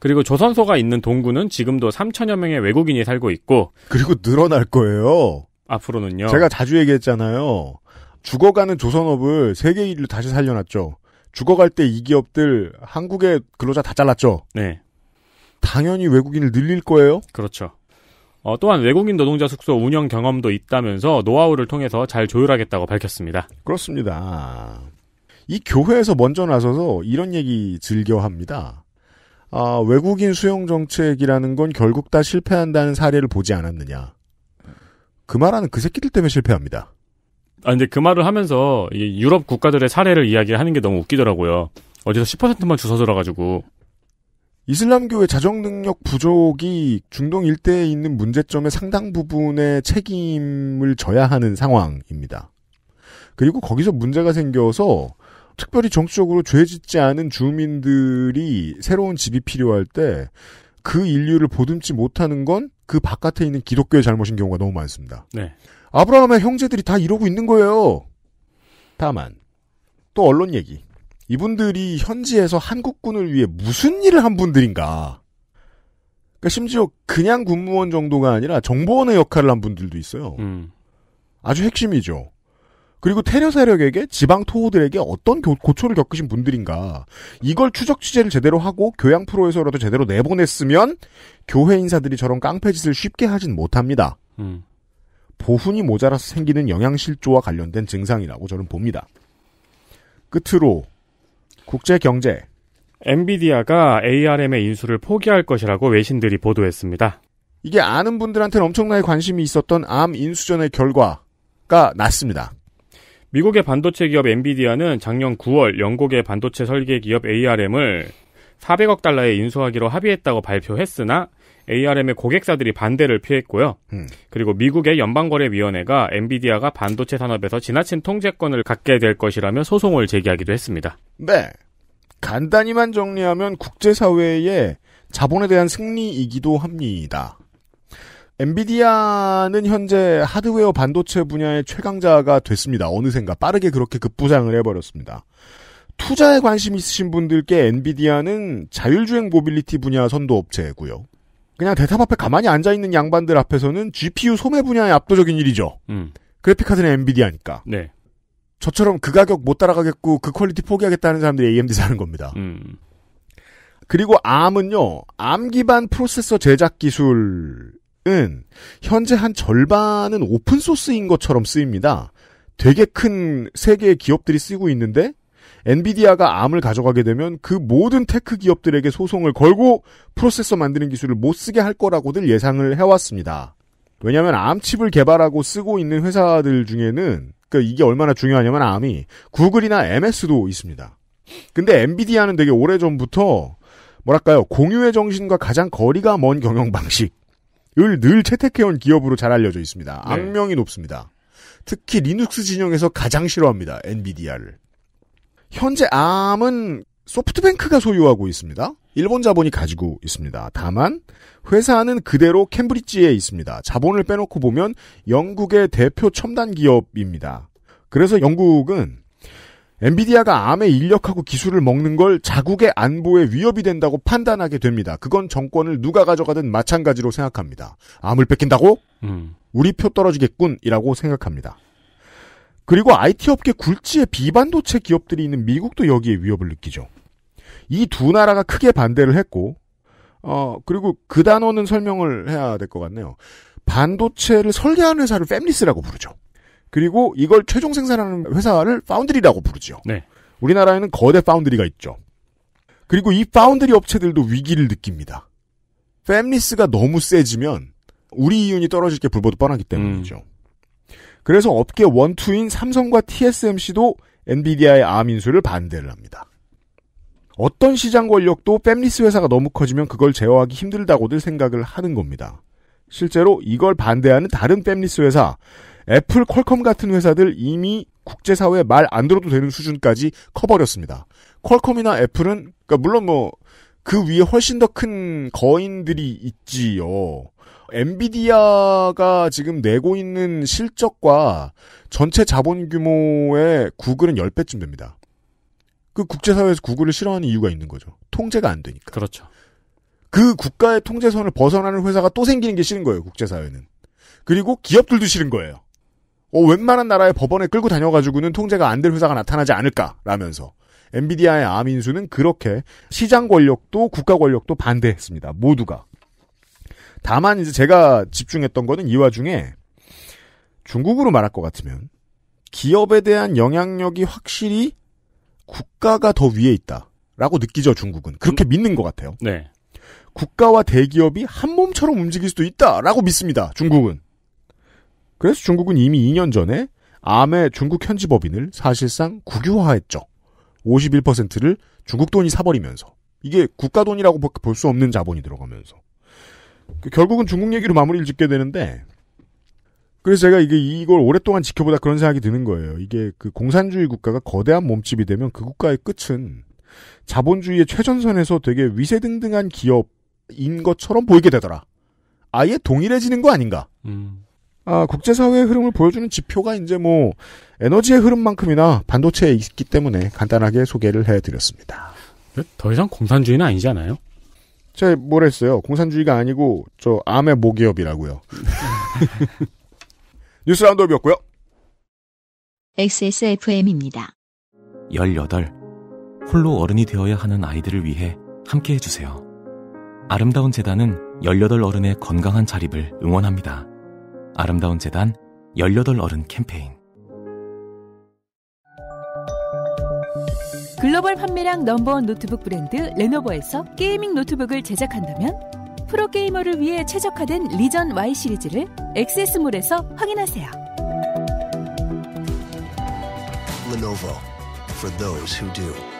그리고 조선소가 있는 동구는 지금도 3천여 명의 외국인이 살고 있고 그리고 늘어날 거예요. 앞으로는요. 제가 자주 얘기했잖아요. 죽어가는 조선업을 세계 1위로 다시 살려놨죠. 죽어갈 때 이 기업들 한국의 근로자 다 잘랐죠. 네. 당연히 외국인을 늘릴 거예요. 그렇죠. 어, 또한 외국인 노동자 숙소 운영 경험도 있다면서 노하우를 통해서 잘 조율하겠다고 밝혔습니다. 그렇습니다. 이 교회에서 먼저 나서서 이런 얘기 즐겨 합니다. 아, 외국인 수용 정책이라는 건 결국 다 실패한다는 사례를 보지 않았느냐. 그 말하는 그 새끼들 때문에 실패합니다. 아, 근데 그 말을 하면서 유럽 국가들의 사례를 이야기하는 게 너무 웃기더라고요. 어디서 10%만 주워 들어가지고 이슬람교의 자정 능력 부족이 중동 일대에 있는 문제점의 상당 부분의 책임을 져야 하는 상황입니다. 그리고 거기서 문제가 생겨서 특별히 정치적으로 죄 짓지 않은 주민들이 새로운 집이 필요할 때 그 인류를 보듬지 못하는 건 그 바깥에 있는 기독교의 잘못인 경우가 너무 많습니다. 네. 아브라함의 형제들이 다 이러고 있는 거예요. 다만 또 언론 얘기. 이분들이 현지에서 한국군을 위해 무슨 일을 한 분들인가. 그러니까 심지어 그냥 군무원 정도가 아니라 정보원의 역할을 한 분들도 있어요. 음. 아주 핵심이죠. 그리고 테러 세력에게 지방 토호들에게 어떤 고, 초를 겪으신 분들인가 이걸 추적 취재를 제대로 하고 교양 프로에서라도 제대로 내보냈으면 교회 인사들이 저런 깡패 짓을 쉽게 하진 못합니다. 음. 보훈이 모자라서 생기는 영양실조와 관련된 증상이라고 저는 봅니다. 끝으로 국제 경제. 엔비디아가 ARM의 인수를 포기할 것이라고 외신들이 보도했습니다. 이게 아는 분들한테는 엄청나게 관심이 있었던 암 인수전의 결과가 났습니다. 미국의 반도체 기업 엔비디아는 작년 9월 영국의 반도체 설계 기업 ARM을 400억 달러에 인수하기로 합의했다고 발표했으나 ARM의 고객사들이 반대를 피했고요. 음. 그리고 미국의 연방거래위원회가 엔비디아가 반도체 산업에서 지나친 통제권을 갖게 될 것이라며 소송을 제기하기도 했습니다. 네. 간단히만 정리하면 국제사회의 자본에 대한 승리이기도 합니다. 엔비디아는 현재 하드웨어 반도체 분야의 최강자가 됐습니다. 어느샌가 빠르게 그렇게 급부상을 해버렸습니다. 투자에 관심 있으신 분들께 엔비디아는 자율주행 모빌리티 분야 선도업체고요. 그냥 대탑 앞에 가만히 앉아 있는 양반들 앞에서는 GPU 소매 분야의 압도적인 일이죠. 음. 그래픽카드는 엔비디아니까. 네. 저처럼 그 가격 못 따라가겠고 그 퀄리티 포기하겠다는 사람들이 AMD 사는 겁니다. 음. 그리고 ARM은요, ARM 기반 프로세서 제작 기술은 현재 한 절반은 오픈소스인 것처럼 쓰입니다. 되게 큰 세계의 기업들이 쓰고 있는데 엔비디아가 암을 가져가게 되면 그 모든 테크 기업들에게 소송을 걸고 프로세서 만드는 기술을 못 쓰게 할 거라고들 예상을 해왔습니다. 왜냐하면 암칩을 개발하고 쓰고 있는 회사들 중에는 그 이게 얼마나 중요하냐면 암이 구글이나 MS도 있습니다. 근데 엔비디아는 되게 오래 전부터 뭐랄까요 공유의 정신과 가장 거리가 먼 경영 방식을 늘 채택해온 기업으로 잘 알려져 있습니다. 네. 악명이 높습니다. 특히 리눅스 진영에서 가장 싫어합니다. 엔비디아를. 현재 암은 소프트뱅크가 소유하고 있습니다. 일본 자본이 가지고 있습니다. 다만 회사는 그대로 캠브리지에 있습니다. 자본을 빼놓고 보면 영국의 대표 첨단 기업입니다. 그래서 영국은 엔비디아가 암의 인력하고 기술을 먹는 걸 자국의 안보에 위협이 된다고 판단하게 됩니다. 그건 정권을 누가 가져가든 마찬가지로 생각합니다. 암을 뺏긴다고? 음. 우리 표 떨어지겠군이라고 생각합니다. 그리고 IT 업계 굴지의 비반도체 기업들이 있는 미국도 여기에 위협을 느끼죠. 이 두 나라가 크게 반대를 했고, 어, 그리고 그 단어는 설명을 해야 될 것 같네요. 반도체를 설계하는 회사를 팸리스라고 부르죠. 그리고 이걸 최종 생산하는 회사를 파운드리라고 부르죠. 네. 우리나라에는 거대 파운드리가 있죠. 그리고 이 파운드리 업체들도 위기를 느낍니다. 팸리스가 너무 세지면 우리 이윤이 떨어질 게 불보듯 뻔하기 때문이죠. 음. 그래서 업계 원투인 삼성과 TSMC도 엔비디아의 암 인수를 반대를 합니다. 어떤 시장 권력도 뺨리스 회사가 너무 커지면 그걸 제어하기 힘들다고들 생각을 하는 겁니다. 실제로 이걸 반대하는 다른 뺨리스 회사, 애플, 퀄컴 같은 회사들 이미 국제사회 말안 들어도 되는 수준까지 커버렸습니다. 퀄컴이나 애플은 그러니까 물론 뭐 그 위에 훨씬 더 큰 거인들이 있지요. 엔비디아가 지금 내고 있는 실적과 전체 자본 규모의 구글은 10배쯤 됩니다. 그 국제사회에서 구글을 싫어하는 이유가 있는 거죠. 통제가 안 되니까. 그렇죠. 그 국가의 통제선을 벗어나는 회사가 또 생기는 게 싫은 거예요, 국제사회는. 그리고 기업들도 싫은 거예요. 어, 웬만한 나라의 법원에 끌고 다녀가지고는 통제가 안 될 회사가 나타나지 않을까라면서. 엔비디아의 아민수는 그렇게 시장 권력도 국가 권력도 반대했습니다. 모두가. 다만 이제 제가 집중했던 거는 이 와중에 중국으로 말할 것 같으면 기업에 대한 영향력이 확실히 국가가 더 위에 있다라고 느끼죠 중국은 그렇게 음, 믿는 것 같아요. 네. 국가와 대기업이 한 몸처럼 움직일 수도 있다라고 믿습니다 중국은. 그래서 중국은 이미 2년 전에 암의 중국 현지 법인을 사실상 국유화했죠. 51%를 중국 돈이 사버리면서 이게 국가 돈이라고 볼 수 없는 자본이 들어가면서 그 결국은 중국 얘기로 마무리를 짓게 되는데 그래서 제가 이게 이걸 오랫동안 지켜보다 그런 생각이 드는 거예요. 이게 그 공산주의 국가가 거대한 몸집이 되면 그 국가의 끝은 자본주의의 최전선에서 되게 위세등등한 기업인 것처럼 보이게 되더라. 아예 동일해지는 거 아닌가? 음. 아, 국제사회의 흐름을 보여주는 지표가 이제 뭐 에너지의 흐름만큼이나 반도체에 있기 때문에 간단하게 소개를 해드렸습니다. 네? 더 이상 공산주의는 아니잖아요. 제뭘했어요 공산주의가 아니고 저 암의 모기업이라고요. 뉴스 라운드업이었고요. XSFM입니다. 18. 홀로 어른이 되어야 하는 아이들을 위해 함께 해주세요. 아름다운 재단은 18 어른의 건강한 자립을 응원합니다. 아름다운 재단 18 어른 캠페인 글로벌 판매량 넘버원 노트북 브랜드 레노버에서 게이밍 노트북을 제작한다면 프로게이머를 위해 최적화된 리전 Y 시리즈를 액세스몰에서 확인하세요. Lenovo for those who do.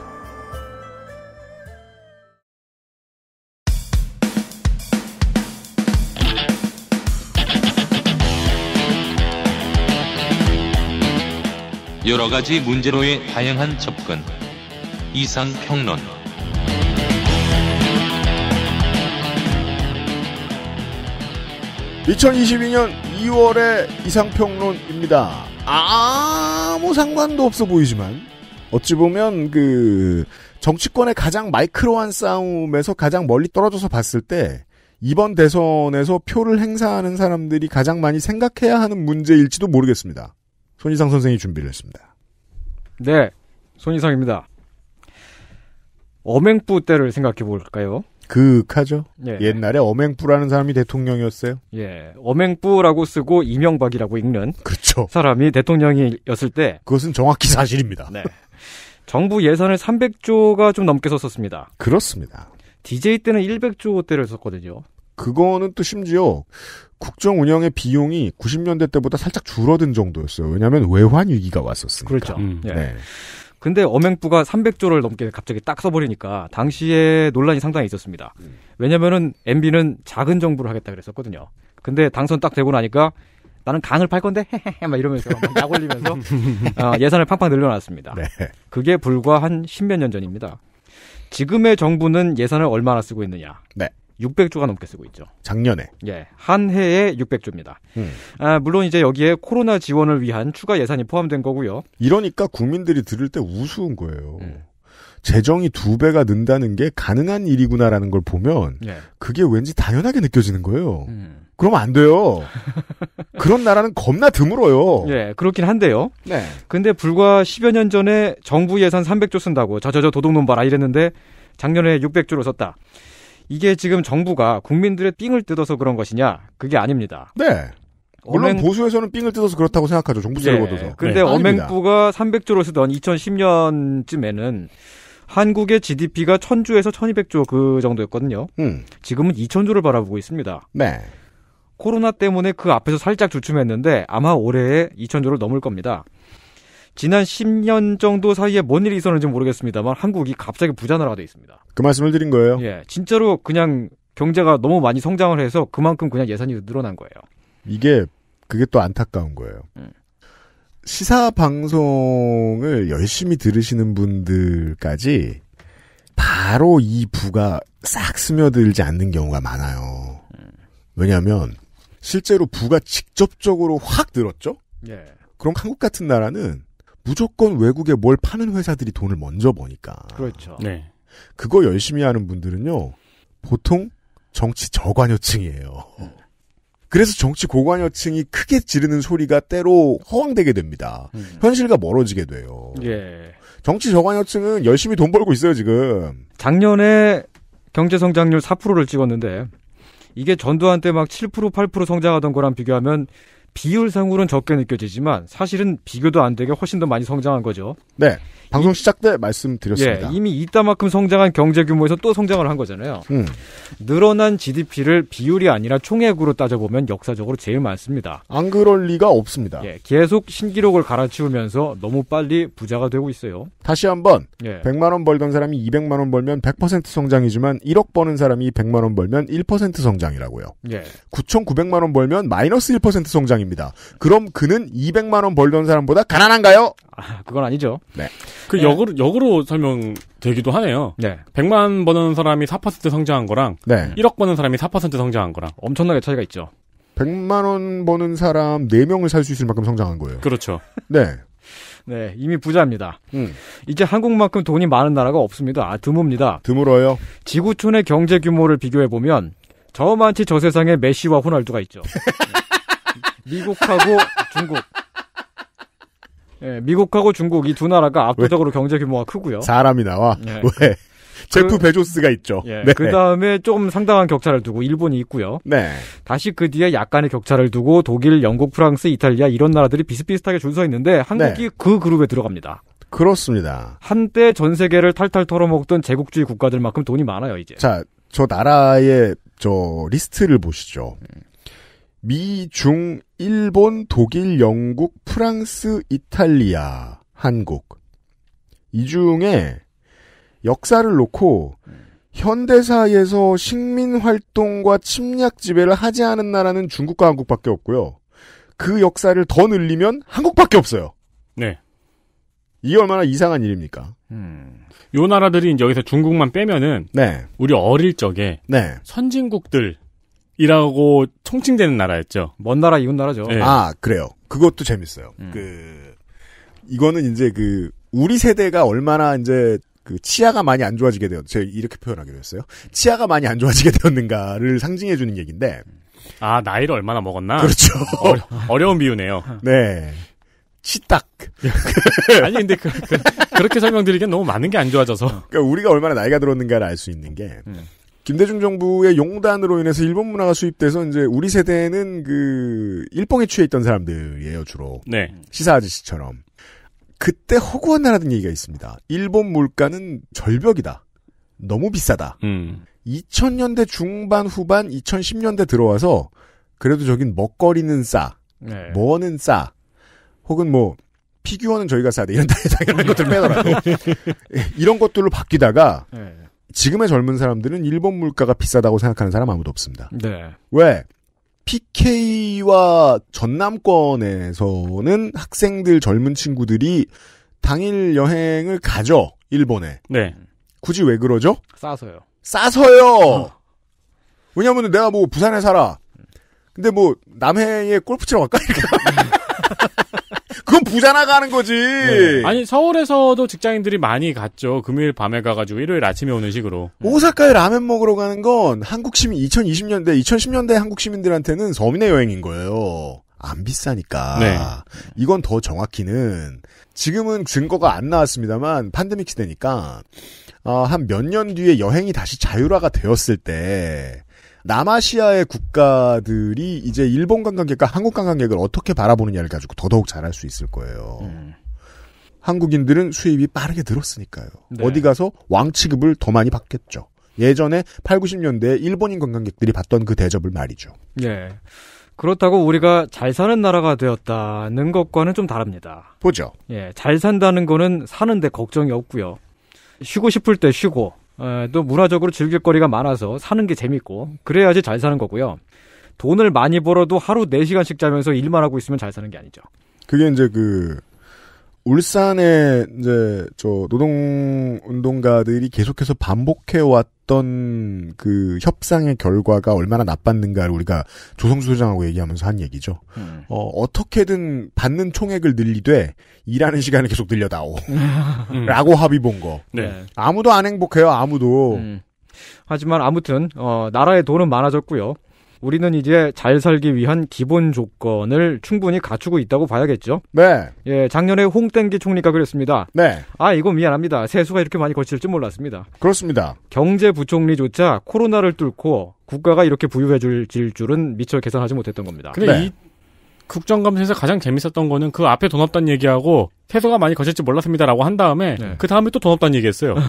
여러 가지 문제로의 다양한 접근. 이상 평론. (2022년 2월의) 이상평론입니다 아무 상관도 없어 보이지만 어찌 보면 그 정치권의 가장 마이크로한 싸움에서 가장 멀리 떨어져서 봤을 때 이번 대선에서 표를 행사하는 사람들이 가장 많이 생각해야 하는 문제일지도 모르겠습니다. 손희상 선생이 준비를 했습니다. 네, 손희상입니다. 어맹부 때를 생각해 볼까요? 그윽하죠. 예. 옛날에 어맹부라는 사람이 대통령이었어요. 예, 어맹부라고 쓰고 이명박이라고 읽는 그렇죠. 사람이 대통령이었을 때 그것은 정확히 사실입니다. 네. 정부 예산을 300조가 좀 넘게 썼었습니다. 그렇습니다. DJ 때는 100조 대를 썼거든요. 그거는 또 심지어 국정 운영의 비용이 90년대 때보다 살짝 줄어든 정도였어요. 왜냐하면 외환 위기가 왔었으니까. 그렇죠. 음. 예. 네. 근데 어맹부가 300조를 넘게 갑자기 딱 써버리니까 당시에 논란이 상당히 있었습니다. 왜냐면은 MB는 작은 정부를 하겠다 그랬었거든요. 근데 당선 딱 되고 나니까 나는 강을 팔 건데 막 이러면서 막약 올리면서 어, 예산을 팡팡 늘려놨습니다. 네. 그게 불과 한 십몇 년 전입니다. 지금의 정부는 예산을 얼마나 쓰고 있느냐? 네. 600조가 넘게 쓰고 있죠. 작년에. 예. 한 해에 600조입니다. 음. 아, 물론 이제 여기에 코로나 지원을 위한 추가 예산이 포함된 거고요. 이러니까 국민들이 들을 때 우스운 거예요. 음. 재정이 두 배가 는다는 게 가능한 일이구나라는 걸 보면 예. 그게 왠지 당연하게 느껴지는 거예요. 음. 그러면 안 돼요. 그런 나라는 겁나 드물어요. 예, 그렇긴 한데요. 네. 근데 불과 10여 년 전에 정부 예산 300조 쓴다고 저저저 도둑놈 봐라 이랬는데 작년에 600조로 썼다. 이게 지금 정부가 국민들의 삥을 뜯어서 그런 것이냐? 그게 아닙니다. 네. 물론 어맹... 보수에서는 삥을 뜯어서 그렇다고 생각하죠. 정부세를 네. 예. 걷어서. 근데 네. 어맹부가 300조를 쓰던 2010년쯤에는 한국의 GDP가 1000조에서 1200조 그 정도였거든요. 음. 지금은 2000조를 바라보고 있습니다. 네. 코로나 때문에 그 앞에서 살짝 주춤했는데 아마 올해에 2000조를 넘을 겁니다. 지난 10년 정도 사이에 뭔 일이 있었는지 모르겠습니다만 한국이 갑자기 부자 나라가 돼 있습니다. 그 말씀을 드린 거예요. 예, 진짜로 그냥 경제가 너무 많이 성장을 해서 그만큼 그냥 예산이 늘어난 거예요. 이게 그게 또 안타까운 거예요. 음. 시사 방송을 열심히 들으시는 분들까지 바로 이 부가 싹 스며들지 않는 경우가 많아요. 음. 왜냐하면 실제로 부가 직접적으로 확 늘었죠. 예. 그럼 한국 같은 나라는 무조건 외국에 뭘 파는 회사들이 돈을 먼저 버니까. 그렇죠. 네. 그거 열심히 하는 분들은요, 보통 정치 저관여층이에요. 그래서 정치 고관여층이 크게 지르는 소리가 때로 허황되게 됩니다. 음. 현실과 멀어지게 돼요. 예. 정치 저관여층은 열심히 돈 벌고 있어요, 지금. 작년에 경제성장률 4%를 찍었는데, 이게 전두환 때 막 7%, 8% 성장하던 거랑 비교하면 비율상으로는 적게 느껴지지만 사실은 비교도 안 되게 훨씬 더 많이 성장한 거죠. 네. 방송 시작 때 말씀드렸습니다. 예, 이미 이따만큼 성장한 경제 규모에서 또 성장을 한 거잖아요. 음. 늘어난 GDP를 비율이 아니라 총액으로 따져보면 역사적으로 제일 많습니다. 안 그럴 리가 없습니다. 예, 계속 신기록을 갈아치우면서 너무 빨리 부자가 되고 있어요. 다시 한번 예. 100만 원 벌던 사람이 200만 원 벌면 100% 성장이지만 1억 버는 사람이 100만 원 벌면 1% 성장이라고요. 예. 9,900만 원 벌면 마이너스 1% 성장입니다. 그럼 그는 200만 원 벌던 사람보다 가난한가요? 아, 그건 아니죠. 네. 그 네. 역으로, 역으로 설명되기도 하네요. 네. 100만 버는 사람이 4% 성장한 거랑 네. 1억 버는 사람이 4% 성장한 거랑 엄청나게 차이가 있죠. 100만 원 버는 사람 4명을 살 수 있을 만큼 성장한 거예요. 그렇죠. 네. 네, 이미 부자입니다. 음. 이제 한국만큼 돈이 많은 나라가 없습니다. 아, 드뭅니다. 드물어요. 지구촌의 경제 규모를 비교해 보면 저만치 저 세상에 메시와 호날두가 있죠. 미국하고 중국, 예, 미국하고 중국 이 두 나라가 압도적으로 왜? 경제 규모가 크고요. 사람이 나와. 예. 왜? 제프 그, 베조스가 있죠. 예, 네. 그 다음에 좀 상당한 격차를 두고 일본이 있고요. 네. 다시 그 뒤에 약간의 격차를 두고 독일, 영국, 프랑스, 이탈리아 이런 나라들이 비슷비슷하게 줄 서 있는데 한국이 네. 그 그룹에 들어갑니다. 그렇습니다. 한때 전 세계를 탈탈 털어먹던 제국주의 국가들만큼 돈이 많아요 이제. 자, 저 나라의 저 리스트를 보시죠. 미, 중, 일본, 독일, 영국, 프랑스, 이탈리아, 한국. 이 중에 역사를 놓고 현대사에서 식민 활동과 침략 지배를 하지 않은 나라는 중국과 한국밖에 없고요. 그 역사를 더 늘리면 한국밖에 없어요. 네. 이게 얼마나 이상한 일입니까? 음. 요 나라들이 이제 여기서 중국만 빼면은 네. 우리 어릴 적에 네. 선진국들 이라고 총칭되는 나라였죠. 먼 나라 이웃 나라죠. 네. 아 그래요. 그것도 재밌어요. 음. 그 이거는 이제 그 우리 세대가 얼마나 이제 그 치아가 많이 안 좋아지게 되었. 제가 이렇게 표현하기로 했어요. 치아가 많이 안 좋아지게 되었는가를 상징해 주는 얘기인데. 아 나이를 얼마나 먹었나? 그렇죠. 어려, 운 비유네요. 네. 치딱. 아니 근데 그, 그, 렇게 설명드리기엔 너무 많은 게 안 좋아져서. 그러니까 우리가 얼마나 나이가 들었는가를 알 수 있는 게. 음. 김대중 정부의 용단으로 인해서 일본 문화가 수입돼서 이제 우리 세대는 그 일봉에 취해 있던 사람들이에요 주로. 네. 시사 아저씨처럼. 그때 허구한 나라든 얘기가 있습니다. 일본 물가는 절벽이다. 너무 비싸다. 음. 2000년대 중반 후반 2010년대 들어와서 그래도 저긴 먹거리는 싸, 네. 뭐는 싸, 혹은 뭐 피규어는 저희가 싸다 이런 당연한 것들 빼더라도 이런 것들로 바뀌다가 네. 지금의 젊은 사람들은 일본 물가가 비싸다고 생각하는 사람 아무도 없습니다. 네. 왜? PK와 전남권에서는 학생들 젊은 친구들이 당일 여행을 가죠. 일본에. 네. 굳이 왜 그러죠? 싸서요. 싸서요. 어. 왜냐면 내가 뭐 부산에 살아. 근데 뭐 남해에 골프 치러 갈까? 그건 부자 나가는 거지. 네. 아니 서울에서도 직장인들이 많이 갔죠. 금요일 밤에 가가지고 일요일 아침에 오는 식으로. 네. 오사카에 라면 먹으러 가는 건 한국 시민 2020년대 2010년대 한국 시민들한테는 서민의 여행인 거예요. 안 비싸니까. 네. 이건 더 정확히는 지금은 증거가 안 나왔습니다만 판데믹 시대니까 어, 아, 한몇 년 뒤에 여행이 다시 자율화가 되었을 때 남아시아의 국가들이 이제 일본 관광객과 한국 관광객을 어떻게 바라보느냐를 가지고 더더욱 잘할 수 있을 거예요. 음. 한국인들은 수입이 빠르게 늘었으니까요. 네. 어디 가서 왕취급을더 많이 받겠죠. 예전에 8, 9 0년대 일본인 관광객들이 받던 그 대접을 말이죠. 예. 그렇다고 우리가 잘 사는 나라가 되었다는 것과는 좀 다릅니다. 보죠. 예. 잘 산다는 거는 사는데 걱정이 없고요. 쉬고 싶을 때 쉬고 어, 또 문화적으로 즐길 거리가 많아서 사는 게 재밌고 그래야지 잘 사는 거고요. 돈을 많이 벌어도 하루 4시간씩 자면서 일만 하고 있으면 잘 사는 게 아니죠. 그게 이제 그 울산에 이제 저 노동 운동가들이 계속해서 반복해 왔던 그 협상의 결과가 얼마나 나빴는가를 우리가 조성수 소장하고 얘기하면서 한 얘기죠. 음. 어, 어떻게든 받는 총액을 늘리되 일하는 시간을 계속 늘려다오. 음. 라고 합의 본 거. 네. 아무도 안 행복해요. 아무도. 음. 하지만 아무튼 어, 나라의 돈은 많아졌고요. 우리는 이제 잘 살기 위한 기본 조건을 충분히 갖추고 있다고 봐야겠죠. 네. 예, 작년에 홍땡기 총리가 그랬습니다. 네. 아, 이거 미안합니다. 세수가 이렇게 많이 거칠 지 몰랐습니다. 그렇습니다. 경제부총리조차 코로나를 뚫고 국가가 이렇게 부유해질 줄은 미처 계산하지 못했던 겁니다. 근데 네. 이 국정감사에서 가장 재밌었던 거는 그 앞에 돈없단 얘기하고 태도가 많이 거칠지 몰랐습니다라고 한 다음에 네. 그 다음에 또 돈없단 얘기했어요. 네.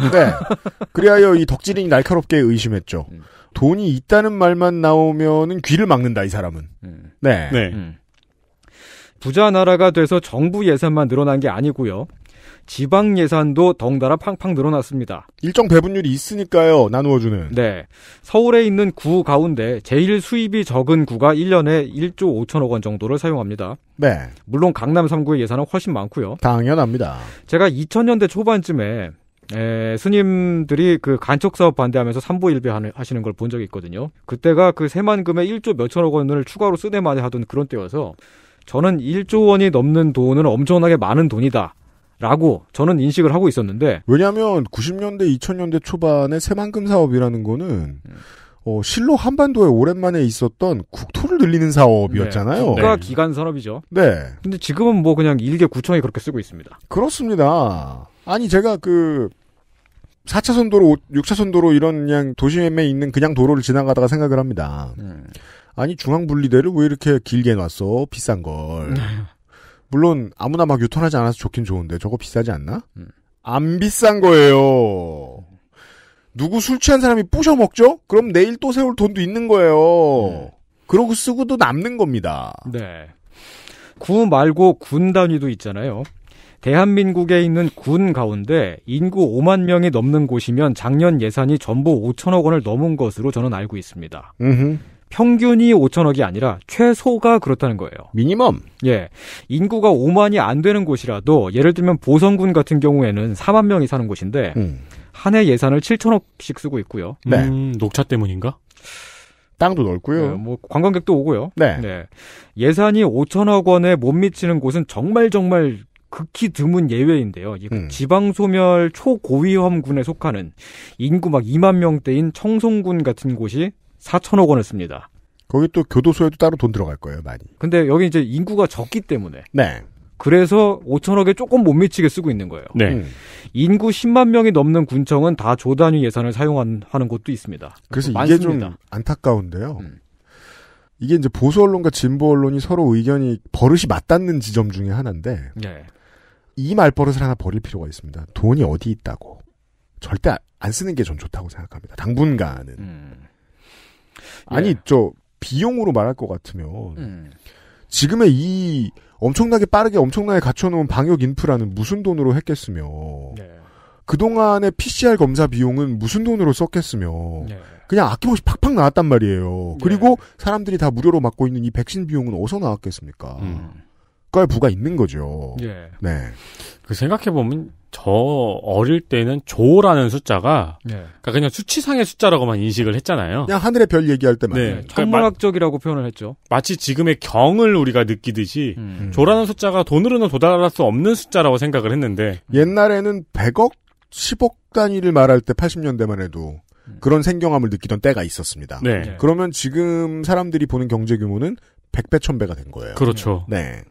그래야 이 덕질인이 날카롭게 의심했죠. 음. 돈이 있다는 말만 나오면은 귀를 막는다 이 사람은. 음. 네. 네. 음. 부자 나라가 돼서 정부 예산만 늘어난 게 아니고요. 지방 예산도 덩달아 팡팡 늘어났습니다. 일정 배분율이 있으니까요. 나누어 주는. 네. 서울에 있는 구 가운데 제일 수입이 적은 구가 1년에 1조 5천억 원 정도를 사용합니다. 네. 물론 강남 3구의 예산은 훨씬 많고요. 당연합니다. 제가 2000년대 초반쯤에 에, 예, 스님들이 그 간척 사업 반대하면서 삼보일배 하시는 걸 본 적이 있거든요. 그때가 그 세만금에 1조 몇천억 원을 추가로 쓰내마 하던 그런 때여서 저는 1조 원이 넘는 돈은 엄청나게 많은 돈이다. 라고 저는 인식을 하고 있었는데 왜냐하면 90년대 2000년대 초반에 새만금 사업이라는 거는 음. 어, 실로 한반도에 오랜만에 있었던 국토를 늘리는 사업이었잖아요. 네, 국가 네. 기간 산업이죠. 네. 근데 지금은 뭐 그냥 일개 구청이 그렇게 쓰고 있습니다. 그렇습니다. 아니 제가 그 4차선 도로, 6차선 도로 이런 그냥 도심에 있는 그냥 도로를 지나가다가 생각을 합니다. 음. 아니 중앙 분리대를 왜 이렇게 길게 놨어? 비싼 걸. 음. 물론 아무나 막 유턴하지 않아서 좋긴 좋은데 저거 비싸지 않나? 음. 안 비싼 거예요. 누구 술 취한 사람이 뿌셔 먹죠? 그럼 내일 또 세울 돈도 있는 거예요. 음. 그러고 쓰고도 남는 겁니다. 네. 구 말고 군 단위도 있잖아요. 대한민국에 있는 군 가운데 인구 5만 명이 넘는 곳이면 작년 예산이 전부 5천억 원을 넘은 것으로 저는 알고 있습니다. 음흠. 평균이 5천억이 아니라 최소가 그렇다는 거예요. 미니멈. 예. 인구가 5만이 안 되는 곳이라도 예를 들면 보성군 같은 경우에는 4만 명이 사는 곳인데 음. 한해 예산을 7천억씩 쓰고 있고요. 네. 음, 녹차 때문인가? 땅도 넓고요. 네, 뭐 관광객도 오고요. 네. 네. 예산이 5천억 원에 못 미치는 곳은 정말 정말 극히 드문 예외인데요. 음. 지방소멸 초고위험군에 속하는 인구 막 2만 명대인 청송군 같은 곳이 4천억 원을 씁니다. 거기 또 교도소에도 따로 돈 들어갈 거예요, 많이. 근데 여기 이제 인구가 적기 때문에. 네. 그래서 5천억에 조금 못 미치게 쓰고 있는 거예요. 네. 음. 인구 10만 명이 넘는 군청은 다 조단위 예산을 사용하는 곳도 있습니다. 그래서 이게 많습니다. 좀 안타까운데요. 음. 이게 이제 보수 언론과 진보 언론이 서로 의견이 버릇이 맞닿는 지점 중에 하나인데 네. 이 말버릇을 하나 버릴 필요가 있습니다. 돈이 어디 있다고. 절대 안 쓰는 게 전 좋다고 생각합니다. 당분간은. 음. 아니, 예. 저, 비용으로 말할 것 같으면, 음. 지금의 이 엄청나게 빠르게 엄청나게 갖춰놓은 방역 인프라는 무슨 돈으로 했겠으며, 네. 그동안의 PCR 검사 비용은 무슨 돈으로 썼겠으며, 네. 그냥 아낌없이 팍팍 나왔단 말이에요. 네. 그리고 사람들이 다 무료로 맞고 있는 이 백신 비용은 어디서 나왔겠습니까? 음. 국가부가 있는 거죠. 예. 네. 그 생각해 보면 저 어릴 때는 조라는 숫자가 예. 그러니까 그냥 수치상의 숫자라고만 인식을 했잖아요. 그냥 하늘의 별 얘기할 때만. 네. 그 천문학적이라고 표현을 했죠. 마치 지금의 경을 우리가 느끼듯이 음. 음. 조라는 숫자가 돈으로는 도달할 수 없는 숫자라고 생각을 했는데 옛날에는 100억, 10억 단위를 말할 때 80년대만 해도 음. 그런 생경함을 느끼던 때가 있었습니다. 네. 예. 그러면 지금 사람들이 보는 경제 규모는 100배, 1000배가 된 거예요. 그렇죠. 네.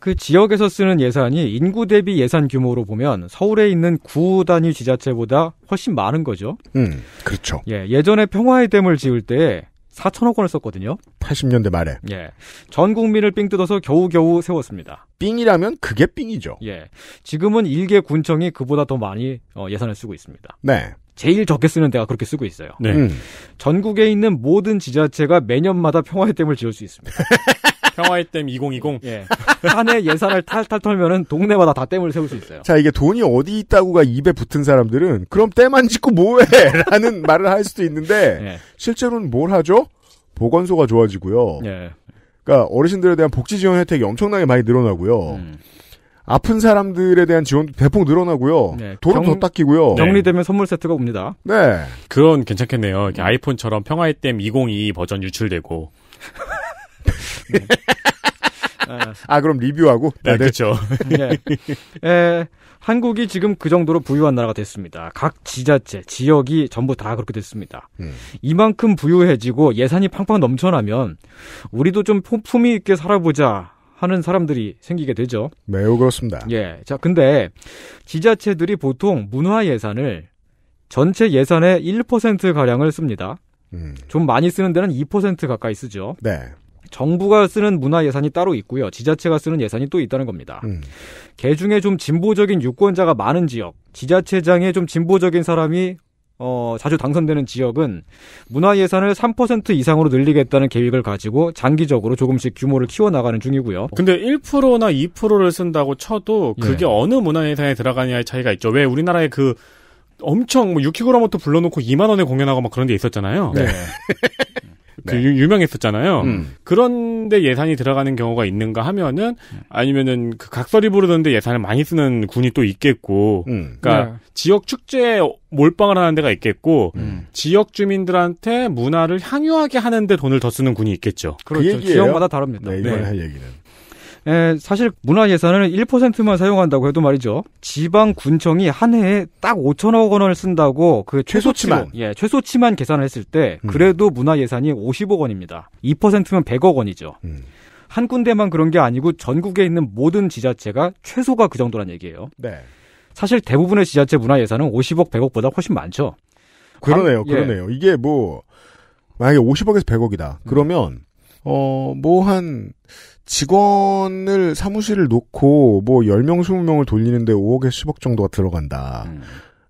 그 지역에서 쓰는 예산이 인구 대비 예산 규모로 보면 서울에 있는 구 단위 지자체보다 훨씬 많은 거죠. 음, 그렇죠. 예, 예전에 평화의 댐을 지을 때 4천억 원을 썼거든요. 80년대 말에. 예. 전 국민을 삥 뜯어서 겨우겨우 세웠습니다. 삥이라면 그게 삥이죠. 예. 지금은 일개 군청이 그보다 더 많이 어, 예산을 쓰고 있습니다. 네. 제일 적게 쓰는 데가 그렇게 쓰고 있어요. 네. 음. 전국에 있는 모든 지자체가 매년마다 평화의 댐을 지을 수 있습니다. 평화의 댐 2020. 예. 한해 예산을 탈탈 털면은 동네마다 다 댐을 세울 수 있어요. 자, 이게 돈이 어디 있다고가 입에 붙은 사람들은 그럼 댐안 짓고 뭐해? 라는 말을 할 수도 있는데 예. 실제로는 뭘 하죠? 보건소가 좋아지고요. 예. 그러니까 어르신들에 대한 복지 지원 혜택이 엄청나게 많이 늘어나고요. 음. 아픈 사람들에 대한 지원 대폭 늘어나고요. 네, 돈은 더 닦이고요. 정리되면 네. 선물 세트가 옵니다. 네. 그건 괜찮겠네요. 아이폰처럼 평화의 댐 2022 버전 유출되고. 예. 아, 아 그럼 리뷰하고 네, 네. 그렇죠. 네. 에, 한국이 지금 그 정도로 부유한 나라가 됐습니다. 각 지자체, 지역이 전부 다 그렇게 됐습니다. 음. 이만큼 부유해지고 예산이 팡팡 넘쳐나면 우리도 좀 품위 있게 살아보자 하는 사람들이 생기게 되죠. 매우 그렇습니다. 예. 자, 근데 지자체들이 보통 문화 예산을 전체 예산의 1% 가량을 씁니다. 음. 좀 많이 쓰는 데는 2% 가까이 쓰죠. 네. 정부가 쓰는 문화 예산이 따로 있고요. 지자체가 쓰는 예산이 또 있다는 겁니다. 음. 개 중에 좀 진보적인 유권자가 많은 지역, 지자체장에 좀 진보적인 사람이 어, 자주 당선되는 지역은 문화 예산을 3% 이상으로 늘리겠다는 계획을 가지고 장기적으로 조금씩 규모를 키워나가는 중이고요. 근데 1%나 2%를 쓴다고 쳐도 그게 예. 어느 문화 예산에 들어가냐의 차이가 있죠. 왜 우리나라의 그 엄청 뭐 6kg부터 불러놓고 2만 원에 공연하고 막 그런 데 있었잖아요. 네. 그 네. 유명했었잖아요. 음. 그런데 예산이 들어가는 경우가 있는가 하면은 아니면은 그 각설이 부르던데 예산을 많이 쓰는 군이 또 있겠고, 음. 그러니까 네. 지역 축제 몰빵을 하는 데가 있겠고, 음. 지역 주민들한테 문화를 향유하게 하는데 돈을 더 쓰는 군이 있겠죠. 그렇죠. 그 지역마다 다릅니다. 네, 이번에 할 네. 얘기는. 에, 예, 사실 문화 예산을 1%만 사용한다고 해도 말이죠. 지방 군청이 한 해에 딱 5천억 원을 쓴다고 그 최소치만 예, 최소치만 계산을 했을 때 음. 그래도 문화 예산이 50억 원입니다. 2%면 100억 원이죠. 음. 한 군데만 그런 게 아니고 전국에 있는 모든 지자체가 최소가 그 정도란 얘기예요. 네. 사실 대부분의 지자체 문화 예산은 50억, 100억보다 훨씬 많죠. 그러네요, 아, 그러네요. 예. 이게 뭐 만약에 50억에서 100억이다. 그러면 음. 어, 어뭐한 직원을 사무실을 놓고 뭐 10명, 20명을 돌리는데 5억에 10억 정도가 들어간다. 음.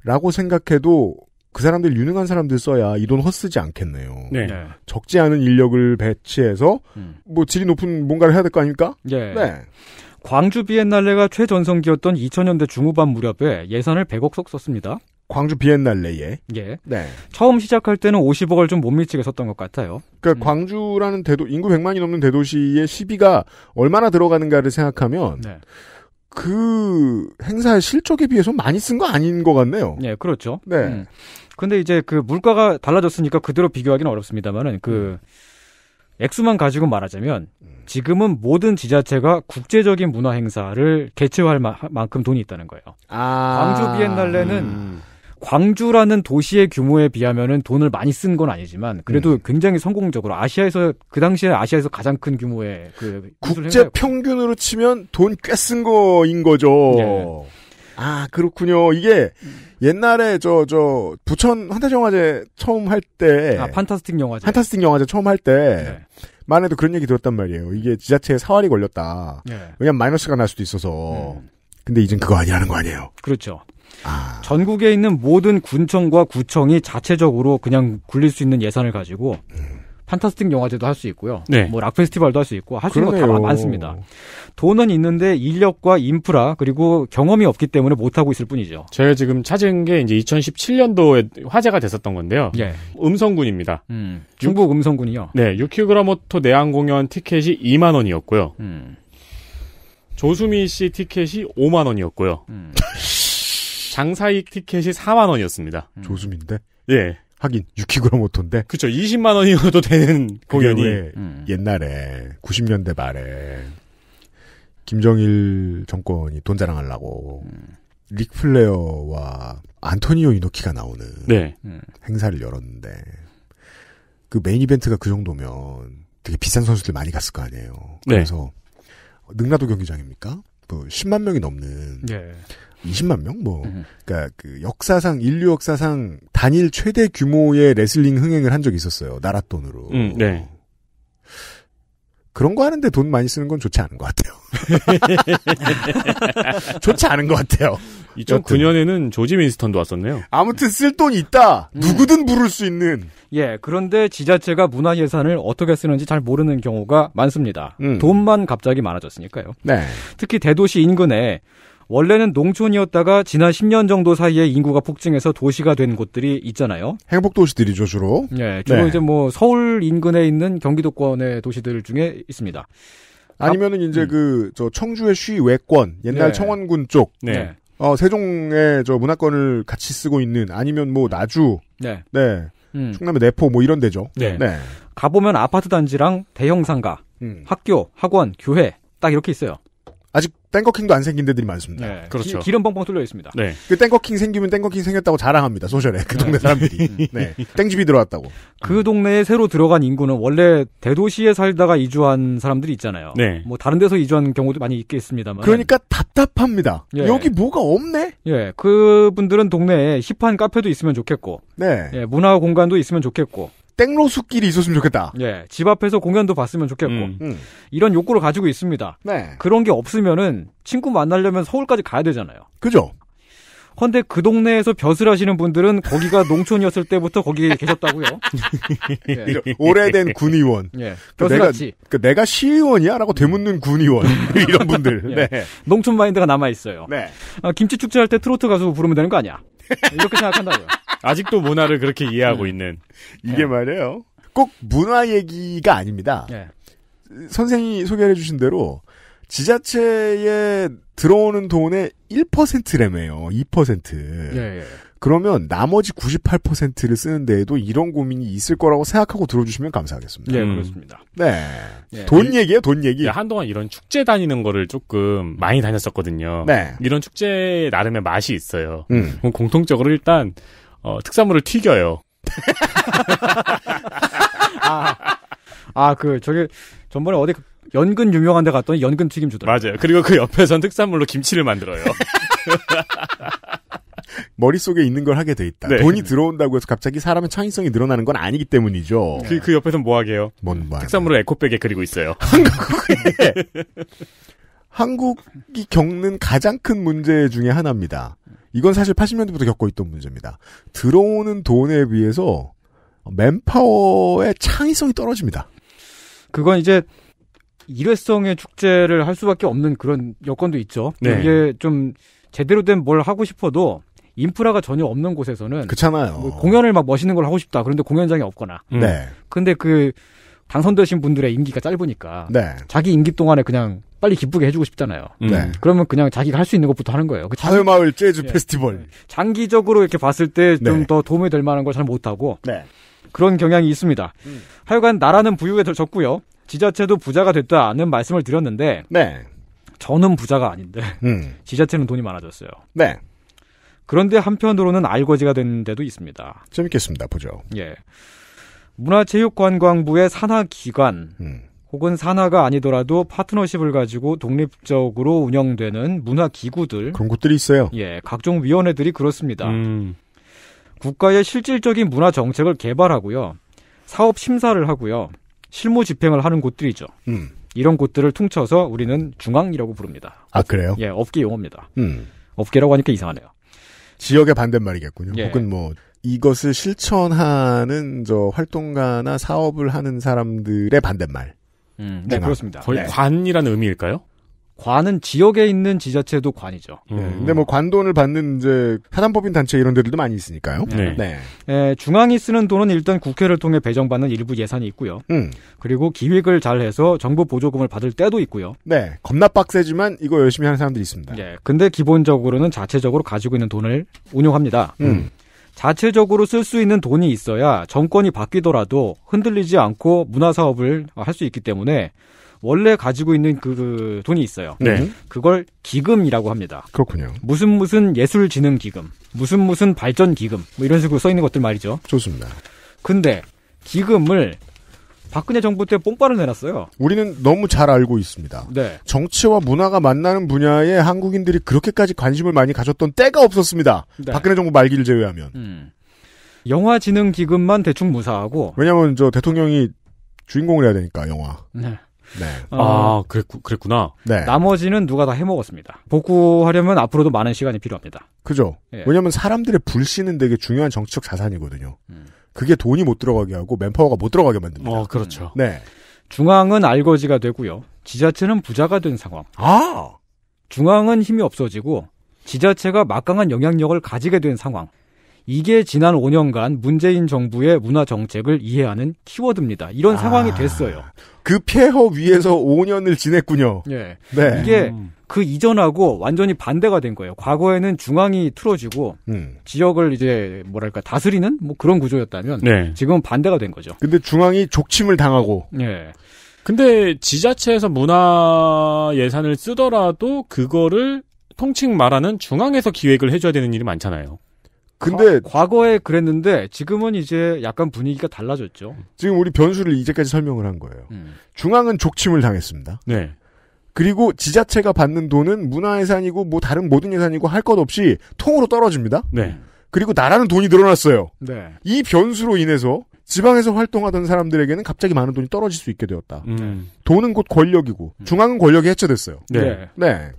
라고 생각해도 그 사람들 유능한 사람들 써야 이 돈 헛쓰지 않겠네요. 네. 네. 적지 않은 인력을 배치해서 음. 뭐 질이 높은 뭔가를 해야 될 거 아닙니까? 네. 네. 광주 비엔날레가 최전성기였던 2000년대 중후반 무렵에 예산을 1 0 0억 썼습니다. 광주 비엔날레에. 예. 네. 처음 시작할 때는 50억을 좀 못 미치게 썼던 것 같아요. 그러니까 음. 광주라는 대도 인구 100만이 넘는 대도시의 시비가 얼마나 들어가는가를 생각하면 네. 그 행사의 실적에 비해서 많이 쓴 거 아닌 것 같네요. 네, 그렇죠. 네. 음. 근데 이제 그 물가가 달라졌으니까 그대로 비교하기는 어렵습니다만은 그 음. 액수만 가지고 말하자면 음. 지금은 모든 지자체가 국제적인 문화 행사를 개최할 만큼 돈이 있다는 거예요. 아~ 광주 비엔날레는 음. 광주라는 도시의 규모에 비하면은 돈을 많이 쓴 건 아니지만 그래도 음. 굉장히 성공적으로 아시아에서 그 당시에 아시아에서 가장 큰 규모의 그 국제 평균으로 치면 돈 꽤 쓴 거인 거죠. 네. 아 그렇군요. 이게 옛날에 저저 저 부천 환타영화제 처음 할때 아, 판타스틱 영화제 판타스틱 영화제 처음 할때 네. 만해도 그런 얘기 들었단 말이에요. 이게 지자체에 사활이 걸렸다. 네. 왜냐면 마이너스가 날 수도 있어서. 음. 근데 이젠 그거 아니라는 거 아니에요. 그렇죠. 아. 전국에 있는 모든 군청과 구청이 자체적으로 그냥 굴릴 수 있는 예산을 가지고 음. 판타스틱 영화제도 할 수 있고요. 네. 뭐 락페스티벌도 할 수 있고 할 수 있는 거 다 많습니다. 돈은 있는데 인력과 인프라 그리고 경험이 없기 때문에 못 하고 있을 뿐이죠. 제가 지금 찾은 게 이제 2017년도에 화제가 됐었던 건데요. 예. 음성군입니다. 음, 중국 음성군이요. 네, 유키그라모토 내한 공연 티켓이 2만 원이었고요. 음. 조수미 씨 티켓이 5만 원이었고요. 음. 장사익 티켓이 4만 원이었습니다. 음. 조수민데? 예. 하긴 6kg 오토인데. 그쵸. 20만 원이어도 되는 공연이. 음. 옛날에 90년대 말에 김정일 정권이 돈 자랑하려고 음. 릭플레어와 안토니오 이노키가 나오는 네. 음. 행사를 열었는데 그 메인 이벤트가 그 정도면 되게 비싼 선수들 많이 갔을 거 아니에요. 네. 그래서 네. 능라도 경기장입니까? 뭐 10만 명이 넘는 네. 20만 명? 뭐. 음. 그니까 그 역사상, 인류 역사상 단일 최대 규모의 레슬링 흥행을 한 적이 있었어요. 나라 돈으로. 음, 네. 그런 거 하는데 돈 많이 쓰는 건 좋지 않은 것 같아요. 좋지 않은 것 같아요. 2009년에는 조지 민스턴도 왔었네요. 아무튼 쓸돈이 있다. 음. 누구든 부를 수 있는. 예, 그런데 지자체가 문화 예산을 어떻게 쓰는지 잘 모르는 경우가 많습니다. 음. 돈만 갑자기 많아졌으니까요. 네. 특히 대도시 인근에 원래는 농촌이었다가 지난 10년 정도 사이에 인구가 폭증해서 도시가 된 곳들이 있잖아요. 행복 도시들이죠 주로. 네, 주로 네. 이제 뭐 서울 인근에 있는 경기도권의 도시들 중에 있습니다. 아, 아니면은 이제 음. 그저 청주의 쉬외권 옛날 네. 청원군 쪽. 네. 어 세종의 저 문화권을 같이 쓰고 있는 아니면 뭐 나주. 네. 네. 음. 충남의 내포 뭐 이런 데죠. 네. 네. 가보면 아파트 단지랑 대형 상가, 음. 학교, 학원, 교회 딱 이렇게 있어요. 아직 땡거킹도 안 생긴 데들이 많습니다. 네. 그렇죠. 기, 름 뻥뻥 뚫려 있습니다. 네. 그 땡거킹 생기면 땡거킹 생겼다고 자랑합니다. 소셜에 그 동네 네. 사람들이. 네. 땡집이 들어왔다고. 그 동네에 새로 들어간 인구는 원래 대도시에 살다가 이주한 사람들이 있잖아요. 네. 뭐 다른 데서 이주한 경우도 많이 있겠습니다만. 그러니까 답답합니다. 예. 여기 뭐가 없네. 예. 그분들은 동네에 힙한 카페도 있으면 좋겠고. 네. 예. 문화 공간도 있으면 좋겠고. 땡로수길이 있었으면 좋겠다. 예, 집 앞에서 공연도 봤으면 좋겠고 음. 음. 이런 욕구를 가지고 있습니다. 네. 그런 게 없으면은 친구 만나려면 서울까지 가야 되잖아요. 그죠? 헌데 그 동네에서 벼슬 하시는 분들은 거기가 농촌이었을 때부터 거기에 계셨다고요. 예. 오래된 군의원. 예. 그러니까 벼슬같이. 내가, 그러니까 그 내가 시의원이야라고 되묻는 군의원 음. 이런 분들. 예. 네. 농촌 마인드가 남아 있어요. 네. 아, 김치 축제할 때 트로트 가수 부르면 되는 거 아니야? 이렇게 생각한다고요. 아직도 문화를 그렇게 이해하고 음. 있는. 이게 네. 말이에요. 꼭 문화 얘기가 아닙니다. 네. 선생이 소개해 주신 대로 지자체에 들어오는 돈의 1%래매요. 2%. 예, 예. 그러면 나머지 98%를 쓰는 데에도 이런 고민이 있을 거라고 생각하고 들어주시면 감사하겠습니다. 예, 음. 그렇습니다. 네. 예. 돈 얘기예요, 돈 얘기. 예, 한동안 이런 축제 다니는 거를 조금 많이 다녔었거든요. 네. 이런 축제 나름의 맛이 있어요. 음. 공통적으로 일단 어, 특산물을 튀겨요. 아, 아, 그, 저기, 전번에 어디, 연근 유명한 데 갔더니 연근 튀김 주더라. 고요 맞아요. 그리고 그 옆에선 특산물로 김치를 만들어요. 머릿속에 있는 걸 하게 돼 있다. 네. 돈이 들어온다고 해서 갑자기 사람의 창의성이 늘어나는 건 아니기 때문이죠. 그, 그옆에선뭐 하게요? 뭔 말. 특산물을 에코백에 그리고 있어요. 한국에. 한국이 겪는 가장 큰 문제 중에 하나입니다. 이건 사실 80년대부터 겪고 있던 문제입니다. 들어오는 돈에 비해서 맨파워의 창의성이 떨어집니다. 그건 이제 일회성의 축제를 할 수밖에 없는 그런 여건도 있죠. 네. 이게 좀 제대로 된 뭘 하고 싶어도 인프라가 전혀 없는 곳에서는 그렇잖아요. 뭐 공연을 막 멋있는 걸 하고 싶다. 그런데 공연장이 없거나. 음. 네. 근데 그 당선되신 분들의 임기가 짧으니까 네. 자기 임기 동안에 그냥 빨리 기쁘게 해주고 싶잖아요. 음. 네. 그러면 그냥 자기가 할 수 있는 것부터 하는 거예요. 그자 하늘마을 재즈 예. 페스티벌. 예. 장기적으로 이렇게 봤을 때 좀더 네. 도움이 될 만한 걸 잘 못하고 네. 그런 경향이 있습니다. 음. 하여간 나라는 부유에 졌고요. 지자체도 부자가 됐다는 말씀을 드렸는데 네. 저는 부자가 아닌데 음. 지자체는 돈이 많아졌어요. 네. 그런데 한편으로는 알거지가 된 데도 있습니다. 재밌겠습니다. 보죠. 예. 문화체육관광부의 산하기관 음. 혹은 산하가 아니더라도 파트너십을 가지고 독립적으로 운영되는 문화 기구들 그런 곳들이 있어요. 예, 각종 위원회들이 그렇습니다. 음. 국가의 실질적인 문화 정책을 개발하고요. 사업 심사를 하고요. 실무 집행을 하는 곳들이죠. 음. 이런 곳들을 퉁쳐서 우리는 중앙이라고 부릅니다. 아, 그래요? 예, 업계 용어입니다. 음. 업계라고 하니까 이상하네요. 지역의 반대말이겠군요. 예. 혹은 뭐 이것을 실천하는 저 활동가나 사업을 하는 사람들의 반대말. 음, 네, 네, 그렇습니다. 거의 네. 관이라는 의미일까요? 관은 지역에 있는 지자체도 관이죠. 음. 네, 음. 근데 뭐 관돈을 받는 이제 사단법인 단체 이런 데들도 많이 있으니까요. 네. 네. 에, 예, 중앙이 쓰는 돈은 일단 국회를 통해 배정받는 일부 예산이 있고요. 음. 그리고 기획을 잘해서 정부 보조금을 받을 때도 있고요. 네. 겁나 빡세지만 이거 열심히 하는 사람들이 있습니다. 네. 근데 기본적으로는 자체적으로 가지고 있는 돈을 운용합니다. 음. 자체적으로 쓸 수 있는 돈이 있어야 정권이 바뀌더라도 흔들리지 않고 문화 사업을 할 수 있기 때문에 원래 가지고 있는 그, 그 돈이 있어요. 네. 음. 그걸 기금이라고 합니다. 그렇군요. 무슨 무슨 예술진흥 기금, 무슨 무슨 발전 기금 뭐 이런 식으로 써 있는 것들 말이죠. 좋습니다. 근데 기금을 박근혜 정부 때뽕바를 내놨어요. 우리는 너무 잘 알고 있습니다. 네. 정치와 문화가 만나는 분야에 한국인들이 그렇게까지 관심을 많이 가졌던 때가 없었습니다. 네. 박근혜 정부 말기를 제외하면. 음. 영화진흥기금만 대충 무사하고. 왜냐면 저 대통령이 주인공을 해야 되니까, 영화. 네. 네. 어, 아, 그랬, 그랬구나. 네. 나머지는 누가 다 해먹었습니다. 복구하려면 앞으로도 많은 시간이 필요합니다. 그죠. 예. 왜냐면 사람들의 불신은 되게 중요한 정치적 자산이거든요. 음. 그게 돈이 못 들어가게 하고 맨파가못 들어가게 만듭니다. 어, 그렇죠. 네. 중앙은 알거지가 되고요. 지자체는 부자가 된 상황. 아! 중앙은 힘이 없어지고 지자체가 막강한 영향력을 가지게 된 상황. 이게 지난 5년간 문재인 정부의 문화 정책을 이해하는 키워드입니다. 이런 아, 상황이 됐어요. 그 폐허 위에서 5년을 지냈군요. 예. 네. 이게 음. 그 이전하고 완전히 반대가 된 거예요. 과거에는 중앙이 틀어지고 음. 지역을 이제 뭐랄까 다스리는 뭐 그런 구조였다면 네. 지금은 반대가 된 거죠. 근데 중앙이 족침을 당하고 예. 근데 지자체에서 문화 예산을 쓰더라도 그거를 통칭 말하는 중앙에서 기획을 해줘야 되는 일이 많잖아요. 근데 과, 거에 그랬는데 지금은 이제 약간 분위기가 달라졌죠. 지금 우리 변수를 이제까지 설명을 한 거예요. 음. 중앙은 족침을 당했습니다. 네. 그리고 지자체가 받는 돈은 문화예산이고 뭐 다른 모든 예산이고 할 것 없이 통으로 떨어집니다. 네. 그리고 나라는 돈이 늘어났어요. 네. 이 변수로 인해서 지방에서 활동하던 사람들에게는 갑자기 많은 돈이 떨어질 수 있게 되었다. 음. 돈은 곧 권력이고 음. 중앙은 권력이 해체됐어요. 네. 네.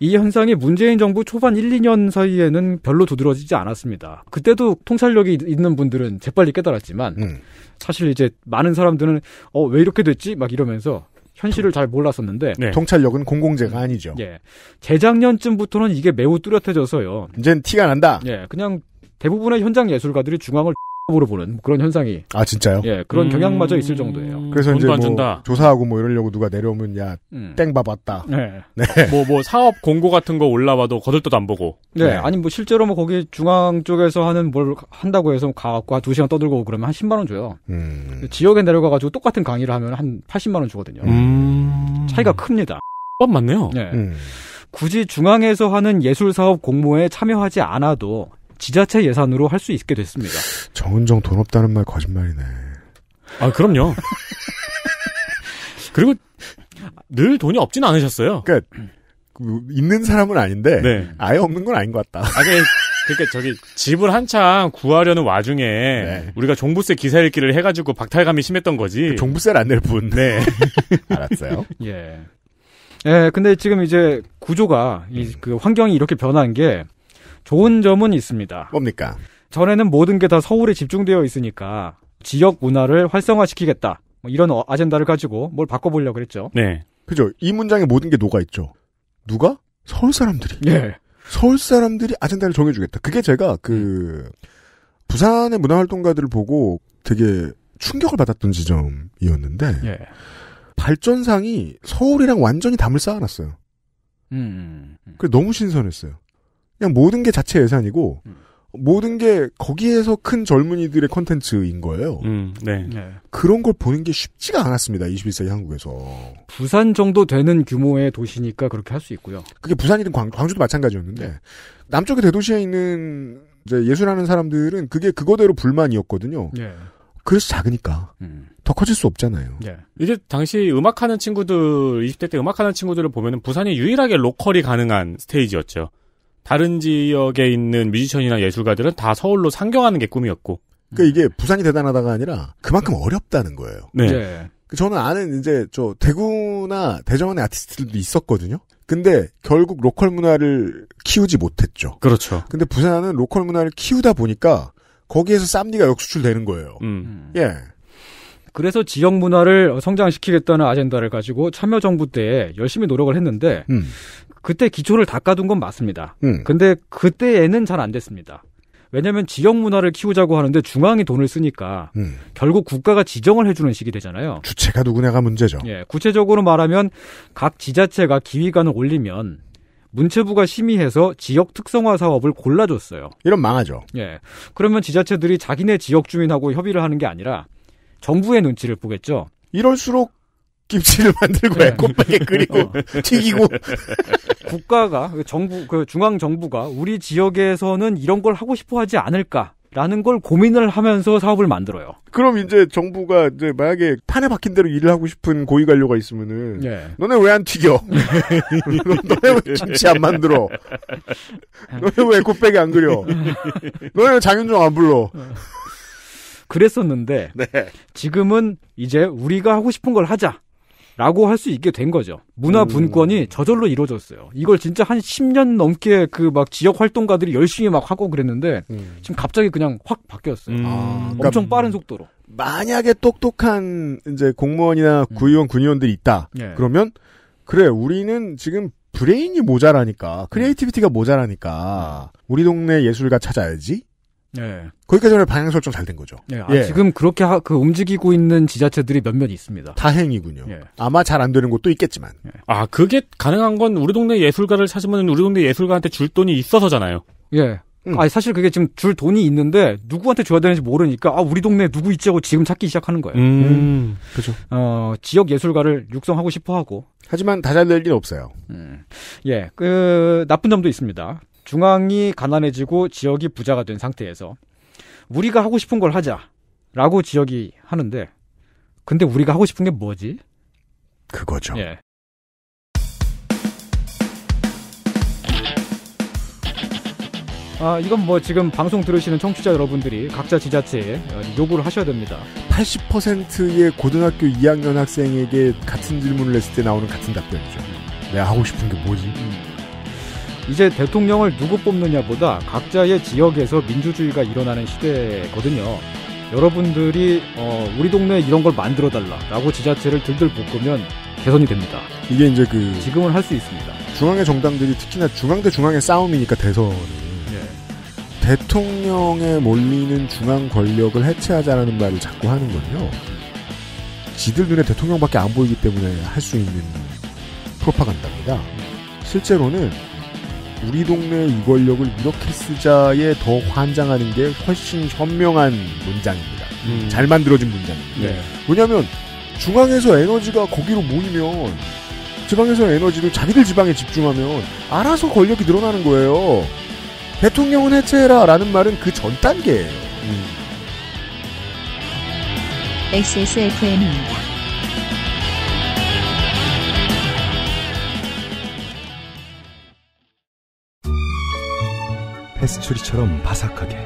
이 현상이 문재인 정부 초반 1, 2년 사이에는 별로 두드러지지 않았습니다. 그때도 통찰력이 있는 분들은 재빨리 깨달았지만 음. 사실 이제 많은 사람들은 어 왜 이렇게 됐지 막 이러면서 현실을 잘 몰랐었는데 네. 통찰력은 공공재가 음. 아니죠. 예. 재작년쯤부터는 이게 매우 뚜렷해져서요. 이젠 티가 난다. 예. 그냥 대부분의 현장 예술가들이 중앙을 으로 보는 그런 현상이 아 진짜요? 예 그런 음... 경향마저 있을 정도예요. 그래서 이제 뭐 준다. 조사하고 뭐 이러려고 누가 내려오면 야땡 음. 봐봤다. 네. 뭐뭐 네. 뭐, 뭐 사업 공고 같은 거 올라와도 거들떠도 안 보고. 네. 네. 아니 뭐 실제로 뭐 거기 중앙 쪽에서 하는 뭘 한다고 해서 가갖고 한두 시간 떠들고 그러면 한 10만 원 줘요. 음... 지역에 내려가가지고 똑같은 강의를 하면 한 80만 원 주거든요. 음. 차이가 큽니다. 맞네요. 네. 음. 굳이 중앙에서 하는 예술 사업 공모에 참여하지 않아도 지자체 예산으로 할 수 있게 됐습니다. 정은정 돈 없다는 말 거짓말이네. 아, 그럼요. 그리고 늘 돈이 없진 않으셨어요. 그니까 그 있는 사람은 아닌데 네. 아예 없는 건 아닌 것 같다. 아, 그, 그러니까 저기 집을 한창 구하려는 와중에 네. 우리가 종부세 기사 읽기를 해가지고 박탈감이 심했던 거지. 그 종부세를 안 낼 분. 네. 알았어요. 예. 예, 근데 지금 이제 구조가 이그 음. 환경이 이렇게 변한 게 좋은 점은 있습니다. 뭡니까? 전에는 모든 게 다 서울에 집중되어 있으니까 지역 문화를 활성화시키겠다. 뭐 이런 어- 아젠다를 가지고 뭘 바꿔보려고 그랬죠. 네. 그죠. 이 문장에 모든 게 녹아있죠. 누가? 서울 사람들이. 네. 서울 사람들이 아젠다를 정해주겠다. 그게 제가 그, 음. 부산의 문화활동가들을 보고 되게 충격을 받았던 지점이었는데, 네. 발전상이 서울이랑 완전히 담을 쌓아놨어요. 음. 그 너무 신선했어요. 그냥 모든 게 자체 예산이고 음. 모든 게 거기에서 큰 젊은이들의 컨텐츠인 거예요. 음, 네. 네. 그런 걸 보는 게 쉽지가 않았습니다. 21세기 한국에서. 부산 정도 되는 규모의 도시니까 그렇게 할 수 있고요. 그게 부산이든 광, 주도 마찬가지였는데 네. 남쪽의 대도시에 있는 이제 예술하는 사람들은 그게 그거대로 불만이었거든요. 네. 그래서 작으니까 음. 더 커질 수 없잖아요. 네. 이제 당시 음악하는 친구들 20대 때 음악하는 친구들을 보면 부산이 유일하게 로컬이 가능한 스테이지였죠. 다른 지역에 있는 뮤지션이나 예술가들은 다 서울로 상경하는 게 꿈이었고. 그 그러니까 이게 부산이 대단하다가 아니라 그만큼 어렵다는 거예요. 네. 네. 저는 아는 이제 저 대구나 대전의 아티스트들도 있었거든요. 근데 결국 로컬 문화를 키우지 못했죠. 그렇죠. 근데 부산은 로컬 문화를 키우다 보니까 거기에서 쌈디가 역수출되는 거예요. 음. 예. 그래서 지역 문화를 성장시키겠다는 아젠다를 가지고 참여정부 때 열심히 노력을 했는데 음. 그때 기초를 닦아둔 건 맞습니다. 음. 근데 그때에는 잘 안 됐습니다. 왜냐하면 지역 문화를 키우자고 하는데 중앙이 돈을 쓰니까 음. 결국 국가가 지정을 해주는 식이 되잖아요. 주체가 누구냐가 문제죠. 예, 구체적으로 말하면 각 지자체가 기획안을 올리면 문체부가 심의해서 지역 특성화 사업을 골라줬어요. 이런 망하죠. 예, 그러면 지자체들이 자기네 지역 주민하고 협의를 하는 게 아니라 정부의 눈치를 보겠죠. 이럴수록 김치를 만들고 에코백에 네. 끓이고 네. 튀기고 국가가 그 정부 그 중앙 정부가 우리 지역에서는 이런 걸 하고 싶어 하지 않을까 라는 걸 고민을 하면서 사업을 만들어요. 그럼 이제 정부가 이제 만약에 판에 박힌 대로 일을 하고 싶은 고위 관료가 있으면은 네. 너네 왜 안 튀겨? 너네 왜 김치 안 만들어? 너네 왜코백이안 그려? 너네 왜 장윤정 안 불러? 그랬었는데 네. 지금은 이제 우리가 하고 싶은 걸 하자. 라고 할 수 있게 된 거죠. 문화 음. 분권이 음. 저절로 이루어졌어요. 이걸 진짜 한 10년 넘게 그 막 지역 활동가들이 열심히 막 하고 그랬는데 음. 지금 갑자기 그냥 확 바뀌었어요. 음. 아, 그러니까 엄청 빠른 속도로. 만약에 똑똑한 이제 공무원이나 음. 구의원, 군의원들이 있다. 예. 그러면 그래 우리는 지금 브레인이 모자라니까 음. 크리에이티비티가 모자라니까 우리 동네 예술가 찾아야지. 네. 거기까지는 방향 설정 잘 된 거죠. 네, 아, 예. 지금 그렇게 하, 그 움직이고 있는 지자체들이 몇몇 있습니다. 다행이군요. 예. 아마 잘 안 되는 곳도 있겠지만. 예. 아 그게 가능한 건 우리 동네 예술가를 찾으면 우리 동네 예술가한테 줄 돈이 있어서잖아요. 예. 음. 아 사실 그게 지금 줄 돈이 있는데 누구한테 줘야 되는지 모르니까 아 우리 동네 누구 있지 하고 지금 찾기 시작하는 거예요. 음, 음. 그렇죠. 어 지역 예술가를 육성하고 싶어하고. 하지만 다 잘 될 일은 없어요. 음. 예, 그 나쁜 점도 있습니다. 중앙이 가난해지고 지역이 부자가 된 상태에서 우리가 하고 싶은 걸 하자라고 지역이 하는데 근데 우리가 하고 싶은 게 뭐지? 그거죠. 예. 아, 이건 뭐 지금 방송 들으시는 청취자 여러분들이 각자 지자체에 요구를 하셔야 됩니다. 80%의 고등학교 2학년 학생에게 같은 질문을 했을 때 나오는 같은 답변이죠. 내가 하고 싶은 게 뭐지? 음. 이제 대통령을 누구 뽑느냐보다 각자의 지역에서 민주주의가 일어나는 시대거든요. 여러분들이 어, 우리 동네에 이런 걸 만들어 달라라고 지자체를 들들 볶으면 개선이 됩니다. 이게 이제 그 지금은 할 수 있습니다. 중앙의 정당들이 특히나 중앙 대 중앙의 싸움이니까 대선은 네. 예. 대통령에 몰리는 중앙 권력을 해체하자라는 말을 자꾸 하는군요. 지들 눈에 대통령밖에 안 보이기 때문에 할 수 있는 프로파간다입니다. 실제로는 우리 동네 이 권력을 이렇게 쓰자에 더 환장하는 게 훨씬 현명한 문장입니다. 음. 잘 만들어진 문장입니다. 네. 왜냐하면 중앙에서 에너지가 거기로 모이면 지방에서 에너지를 자기들 지방에 집중하면 알아서 권력이 늘어나는 거예요. 대통령은 해체해라라는 말은 그 전 단계예요. 음. XSFM입니다. 패스츄리처럼 바삭하게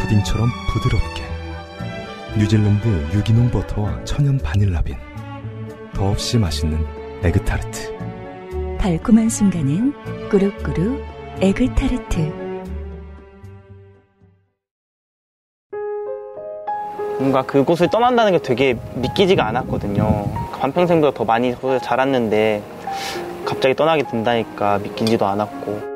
부딩처럼 부드럽게 뉴질랜드 유기농 버터와 천연 바닐라빈 더없이 맛있는 에그타르트 달콤한 순간은 꾸룩꾸룩 에그타르트 뭔가 그곳을 떠난다는 게 되게 믿기지가 않았거든요. 반평생보다 더 많이 자랐는데 갑자기 떠나게 된다니까 믿기지도 않았고.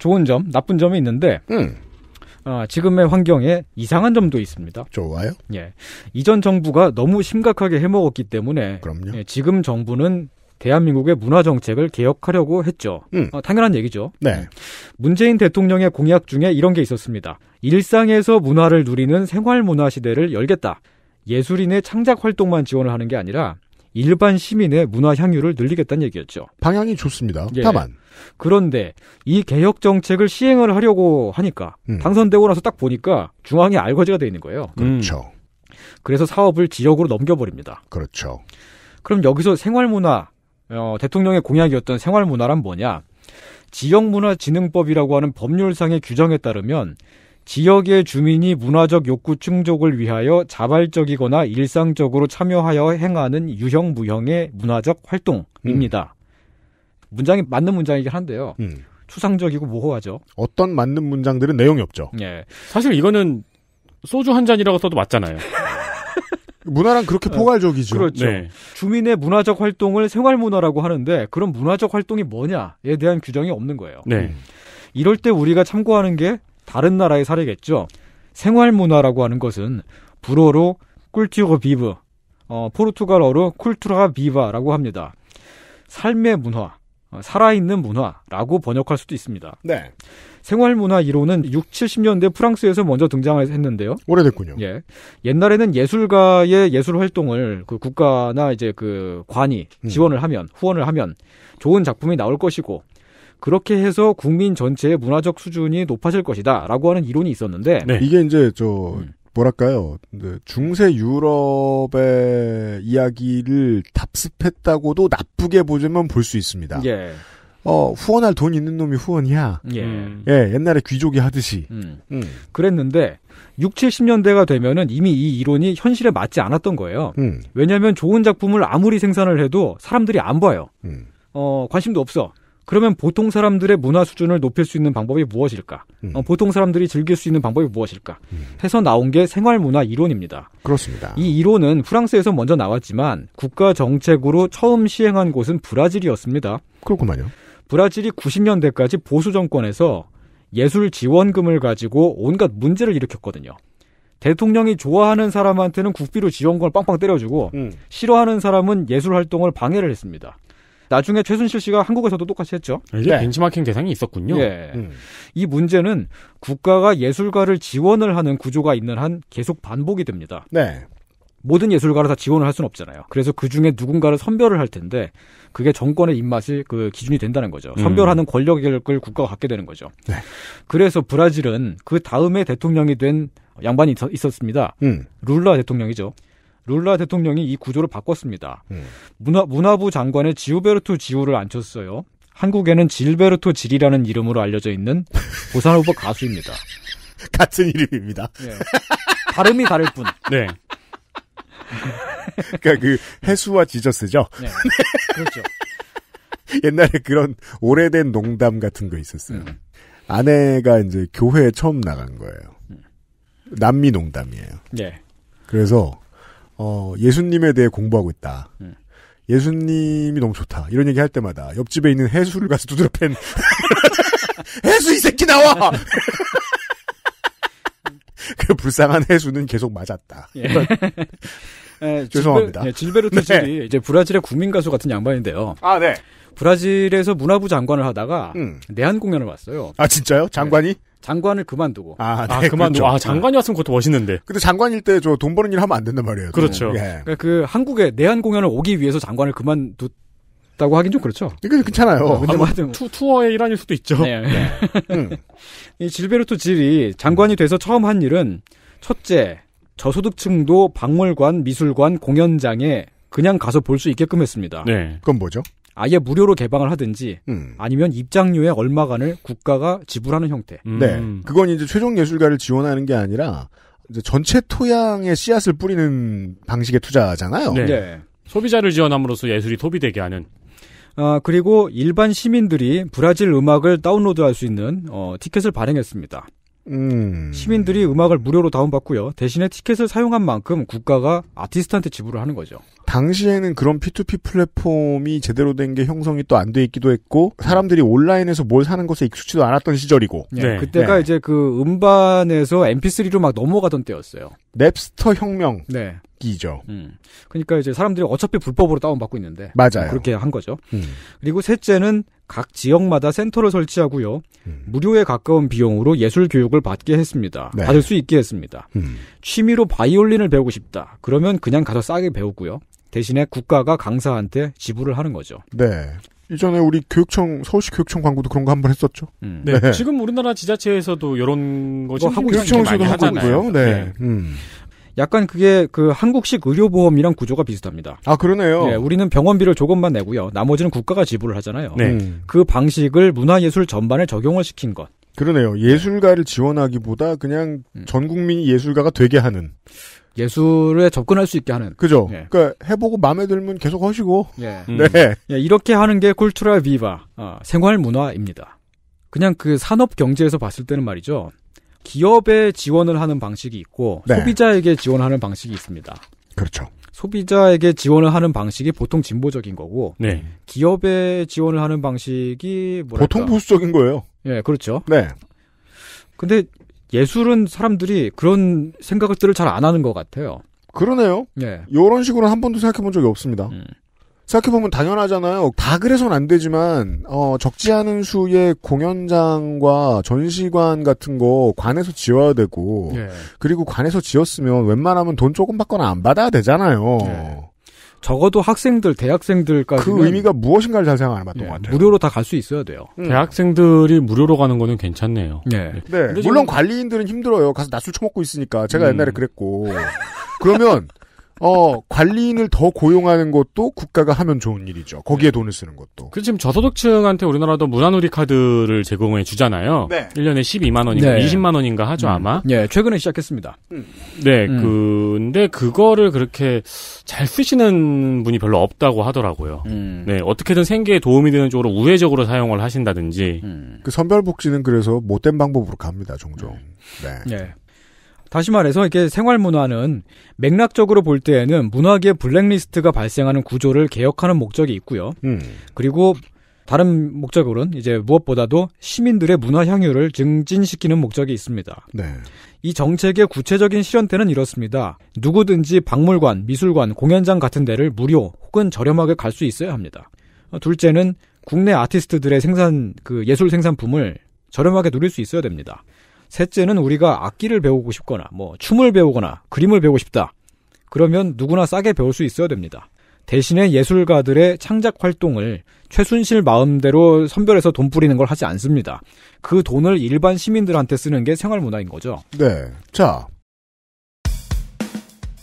좋은 점, 나쁜 점이 있는데 음. 어, 지금의 환경에 이상한 점도 있습니다. 좋아요. 예, 이전 정부가 너무 심각하게 해먹었기 때문에 그럼요. 예, 지금 정부는 대한민국의 문화 정책을 개혁하려고 했죠. 음. 어, 당연한 얘기죠. 네. 예. 문재인 대통령의 공약 중에 이런 게 있었습니다. 일상에서 문화를 누리는 생활 문화 시대를 열겠다. 예술인의 창작 활동만 지원을 하는 게 아니라 일반 시민의 문화 향유를 늘리겠다는 얘기였죠. 방향이 좋습니다. 예. 다만 그런데 이 개혁 정책을 시행을 하려고 하니까 음. 당선되고 나서 딱 보니까 중앙이 알거지가 돼 있는 거예요. 그렇죠. 음. 그래서 사업을 지역으로 넘겨버립니다. 그렇죠. 그럼 여기서 생활문화 어, 대통령의 공약이었던 생활문화란 뭐냐? 지역문화진흥법이라고 하는 법률상의 규정에 따르면 지역의 주민이 문화적 욕구 충족을 위하여 자발적이거나 일상적으로 참여하여 행하는 유형 무형의 문화적 활동입니다. 음. 문장이 맞는 문장이긴 한데요. 음. 추상적이고 모호하죠. 어떤 맞는 문장들은 내용이 없죠. 예. 사실 이거는 소주 한 잔이라고 써도 맞잖아요. 문화랑 그렇게 어, 포괄적이죠. 그렇죠. 네. 주민의 문화적 활동을 생활 문화라고 하는데 그런 문화적 활동이 뭐냐에 대한 규정이 없는 거예요. 네. 음. 이럴 때 우리가 참고하는 게 다른 나라의 사례겠죠. 생활 문화라고 하는 것은 불어로 꿀티고 비브, 어, 포르투갈어로 쿨트라 비바라고 합니다. 삶의 문화, 어, 살아있는 문화라고 번역할 수도 있습니다. 네. 생활 문화 이론은 6, 0 70년대 프랑스에서 먼저 등장을 했는데요. 오래됐군요. 예. 옛날에는 예술가의 예술 활동을 그 국가나 이제 그 관이 음. 지원을 하면 후원을 하면 좋은 작품이 나올 것이고 그렇게 해서 국민 전체의 문화적 수준이 높아질 것이다라고 하는 이론이 있었는데 네. 이게 이제 저 음. 뭐랄까요 중세 유럽의 이야기를 답습했다고도 나쁘게 보지만볼 수 있습니다. 예. 어, 후원할 돈 있는 놈이 후원이야. 예. 음. 예 옛날에 귀족이 하듯이. 음. 음. 그랬는데, 6, 0 70년대가 되면은 이미 이 이론이 현실에 맞지 않았던 거예요. 음. 왜냐면 하 좋은 작품을 아무리 생산을 해도 사람들이 안 봐요. 어, 관심도 없어. 그러면 보통 사람들의 문화 수준을 높일 수 있는 방법이 무엇일까? 음. 어, 보통 사람들이 즐길 수 있는 방법이 무엇일까? 음. 해서 나온 게 생활문화 이론입니다. 그렇습니다. 이 이론은 프랑스에서 먼저 나왔지만 국가 정책으로 처음 시행한 곳은 브라질이었습니다. 그렇구만요. 브라질이 90년대까지 보수 정권에서 예술 지원금을 가지고 온갖 문제를 일으켰거든요. 대통령이 좋아하는 사람한테는 국비로 지원금을 빵빵 때려주고 음. 싫어하는 사람은 예술 활동을 방해를 했습니다. 나중에 최순실 씨가 한국에서도 똑같이 했죠. 이게 네. 벤치마킹 대상이 있었군요. 예. 음. 이 문제는 국가가 예술가를 지원을 하는 구조가 있는 한 계속 반복이 됩니다. 네. 모든 예술가를 다 지원을 할 수는 없잖아요. 그래서 그 중에 누군가를 선별을 할 텐데 그게 정권의 입맛이 그 기준이 된다는 거죠. 음. 선별하는 권력을 국가가 갖게 되는 거죠. 네. 그래서 브라질은 그 다음에 대통령이 된 양반이 있었습니다. 음. 룰라 대통령이죠. 룰라 대통령이 이 구조를 바꿨습니다. 음. 문화, 문화부 장관의 지우베르토 지우를 앉혔어요. 한국에는 질베르토 질이라는 이름으로 알려져 있는 보사노바 가수입니다. 같은 이름입니다. 네. 발음이 다를 뿐. 네. 그러니까 그 해수와 지저스죠. 네. 그렇죠. 옛날에 그런 오래된 농담 같은 거 있었어요. 음. 아내가 이제 교회에 처음 나간 거예요. 음. 남미 농담이에요. 네. 그래서 어, 예수님에 대해 공부하고 있다. 음. 예수님이 너무 좋다. 이런 얘기 할 때마다 옆집에 있는 해수를 가서 두드려 팬. 해수 이 새끼 나와! 그 불쌍한 해수는 계속 맞았다. 예. 네, 죄송합니다. 질베, 예, 네, 질베르토 질이 네. 이제 브라질의 국민 가수 같은 양반인데요. 아, 네. 브라질에서 문화부 장관을 하다가 음. 내한 공연을 왔어요. 아, 진짜요? 장관이? 장관을 그만두고. 아, 아 네, 아 그만두고. 그렇죠. 아, 장관이왔으면 그것도 멋있는데. 근데 장관일 때 저 돈 버는 일 하면 안 된단 말이에요. 그렇죠. 예. 그러니까 그 한국에 내한 공연을 오기 위해서 장관을 그만뒀다고 하긴 좀 그렇죠. 이거 괜찮아요. 어, 근데 아, 뭐, 투, 투어의 일환일 수도 있죠. 네. 네. 네. 음. 이 질베르토 질이 장관이 돼서 처음 한 일은 첫째, 저소득층도 박물관, 미술관, 공연장에 그냥 가서 볼 수 있게끔 했습니다. 네. 그건 뭐죠? 아예 무료로 개방을 하든지 음. 아니면 입장료에 얼마간을 국가가 지불하는 형태. 음. 네, 그건 이제 최종 예술가를 지원하는 게 아니라 전체 토양에 씨앗을 뿌리는 방식의 투자잖아요. 네. 네. 소비자를 지원함으로써 예술이 소비되게 하는. 아, 그리고 일반 시민들이 브라질 음악을 다운로드할 수 있는 어, 티켓을 발행했습니다. 음. 시민들이 음악을 무료로 다운받고요. 대신에 티켓을 사용한 만큼 국가가 아티스트한테 지불을 하는 거죠. 당시에는 그런 P2P 플랫폼이 제대로 된 게 형성이 또 안 돼 있기도 했고 사람들이 온라인에서 뭘 사는 것에 익숙지도 않았던 시절이고 네. 네. 그때가 네. 이제 그 음반에서 MP3로 막 넘어가던 때였어요. 랩스터 혁명. 이죠. 네. 음. 그러니까 이제 사람들이 어차피 불법으로 다운받고 있는데 맞아요. 그렇게 한 거죠. 음. 그리고 셋째는 각 지역마다 센터를 설치하고요. 음. 무료에 가까운 비용으로 예술 교육을 받게 했습니다. 네. 받을 수 있게 했습니다. 음. 취미로 바이올린을 배우고 싶다. 그러면 그냥 가서 싸게 배우고요. 대신에 국가가 강사한테 지불을 하는 거죠. 네. 이전에 우리 교육청 서울시 교육청 광고도 그런 거 한 번 했었죠. 음. 네. 네. 지금 우리나라 지자체에서도 이런 거지 뭐 하고 교육청에서도 하고 있고요. 네. 네. 음. 약간 그게 그 한국식 의료보험이랑 구조가 비슷합니다. 아 그러네요. 예, 우리는 병원비를 조금만 내고요. 나머지는 국가가 지불을 하잖아요. 네. 음. 그 방식을 문화예술 전반에 적용을 시킨 것. 그러네요. 예술가를 지원하기보다 그냥 음. 전 국민이 예술가가 되게 하는. 예술에 접근할 수 있게 하는. 그죠. 예. 그니까 해보고 마음에 들면 계속 하시고. 예. 음. 네. 예, 이렇게 하는 게쿨트라 비바 어, 아, 생활 문화입니다. 그냥 그 산업 경제에서 봤을 때는 말이죠. 기업에 지원을 하는 방식이 있고 네. 소비자에게 지원하는 방식이 있습니다. 그렇죠. 소비자에게 지원을 하는 방식이 보통 진보적인 거고 네. 기업에 지원을 하는 방식이 뭐랄까? 보통 보수적인 거예요. 예, 네, 그렇죠. 네. 근데 예술은 사람들이 그런 생각들을 잘 안 하는 것 같아요. 그러네요. 예. 이런 식으로 한 번도 생각해 본 적이 없습니다. 음. 생각해보면 당연하잖아요. 다 그래서는 안 되지만, 어, 적지 않은 수의 공연장과 전시관 같은 거 관에서 지어야 되고, 예. 그리고 관에서 지었으면 웬만하면 돈 조금 받거나 안 받아야 되잖아요. 예. 적어도 학생들, 대학생들까지. 그 의미가 무엇인가를 잘 생각 안 해봤던 예. 것 같아요. 무료로 다 갈 수 있어야 돼요. 음. 대학생들이 무료로 가는 거는 괜찮네요. 예. 네. 물론 관리인들은 힘들어요. 가서 낮술 처먹고 있으니까. 제가 음. 옛날에 그랬고. 그러면, 어, 관리인을 더 고용하는 것도 국가가 하면 좋은 일이죠. 거기에 네. 돈을 쓰는 것도. 그 지금 저소득층한테 우리나라도 문화누리 카드를 제공해 주잖아요. 네. 1년에 12만 원인가 네. 20만 원인가 하죠, 음. 아마. 예, 최근에 시작했습니다. 음. 네, 음. 근데 그거를 그렇게 잘 쓰시는 분이 별로 없다고 하더라고요. 음. 네, 어떻게든 생계에 도움이 되는 쪽으로 우회적으로 사용을 하신다든지. 음. 음. 그 선별복지는 그래서 못된 방법으로 갑니다, 종종. 네. 네. 네. 다시 말해서 이게 생활 문화는 맥락적으로 볼 때에는 문화계 블랙리스트가 발생하는 구조를 개혁하는 목적이 있고요. 음. 그리고 다른 목적으로는 이제 무엇보다도 시민들의 문화 향유를 증진시키는 목적이 있습니다. 네. 이 정책의 구체적인 실현태는 이렇습니다. 누구든지 박물관, 미술관, 공연장 같은 데를 무료 혹은 저렴하게 갈 수 있어야 합니다. 어, 둘째는 국내 아티스트들의 생산 그 예술 생산품을 저렴하게 누릴 수 있어야 됩니다. 셋째는 우리가 악기를 배우고 싶거나 뭐 춤을 배우거나 그림을 배우고 싶다. 그러면 누구나 싸게 배울 수 있어야 됩니다. 대신에 예술가들의 창작 활동을 최순실 마음대로 선별해서 돈 뿌리는 걸 하지 않습니다. 그 돈을 일반 시민들한테 쓰는 게 생활 문화인 거죠. 네. 자.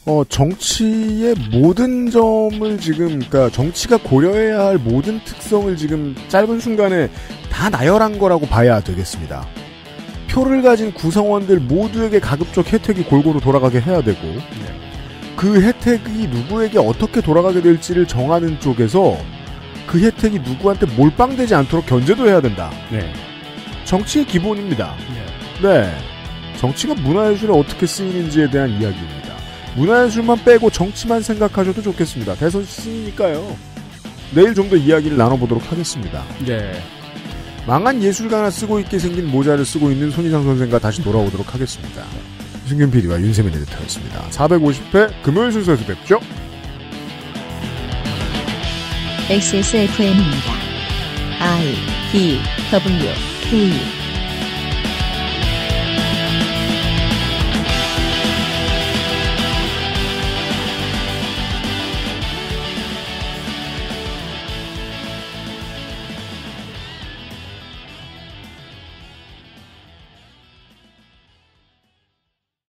어, 정치의 모든 점을 지금, 그니까 정치가 고려해야 할 모든 특성을 지금 짧은 순간에 다 나열한 거라고 봐야 되겠습니다. 표를 가진 구성원들 모두에게 가급적 혜택이 골고루 돌아가게 해야 되고 네. 그 혜택이 누구에게 어떻게 돌아가게 될지를 정하는 쪽에서 그 혜택이 누구한테 몰빵되지 않도록 견제도 해야 된다. 네. 정치의 기본입니다. 네. 네. 정치가 문화예술에 어떻게 쓰이는지에 대한 이야기입니다. 문화예술만 빼고 정치만 생각하셔도 좋겠습니다. 대선 시즌이니까요. 내일 좀 더 이야기를 나눠보도록 하겠습니다. 네. 망한 예술가나 쓰고 있게 생긴 모자를 쓰고 있는 손희상 선생과 다시 돌아오도록 하겠습니다. 승균 PD와 윤세민 에디터였습니다. 450회 금요일 순서에서 뵙죠. XSFM입니다. I D W K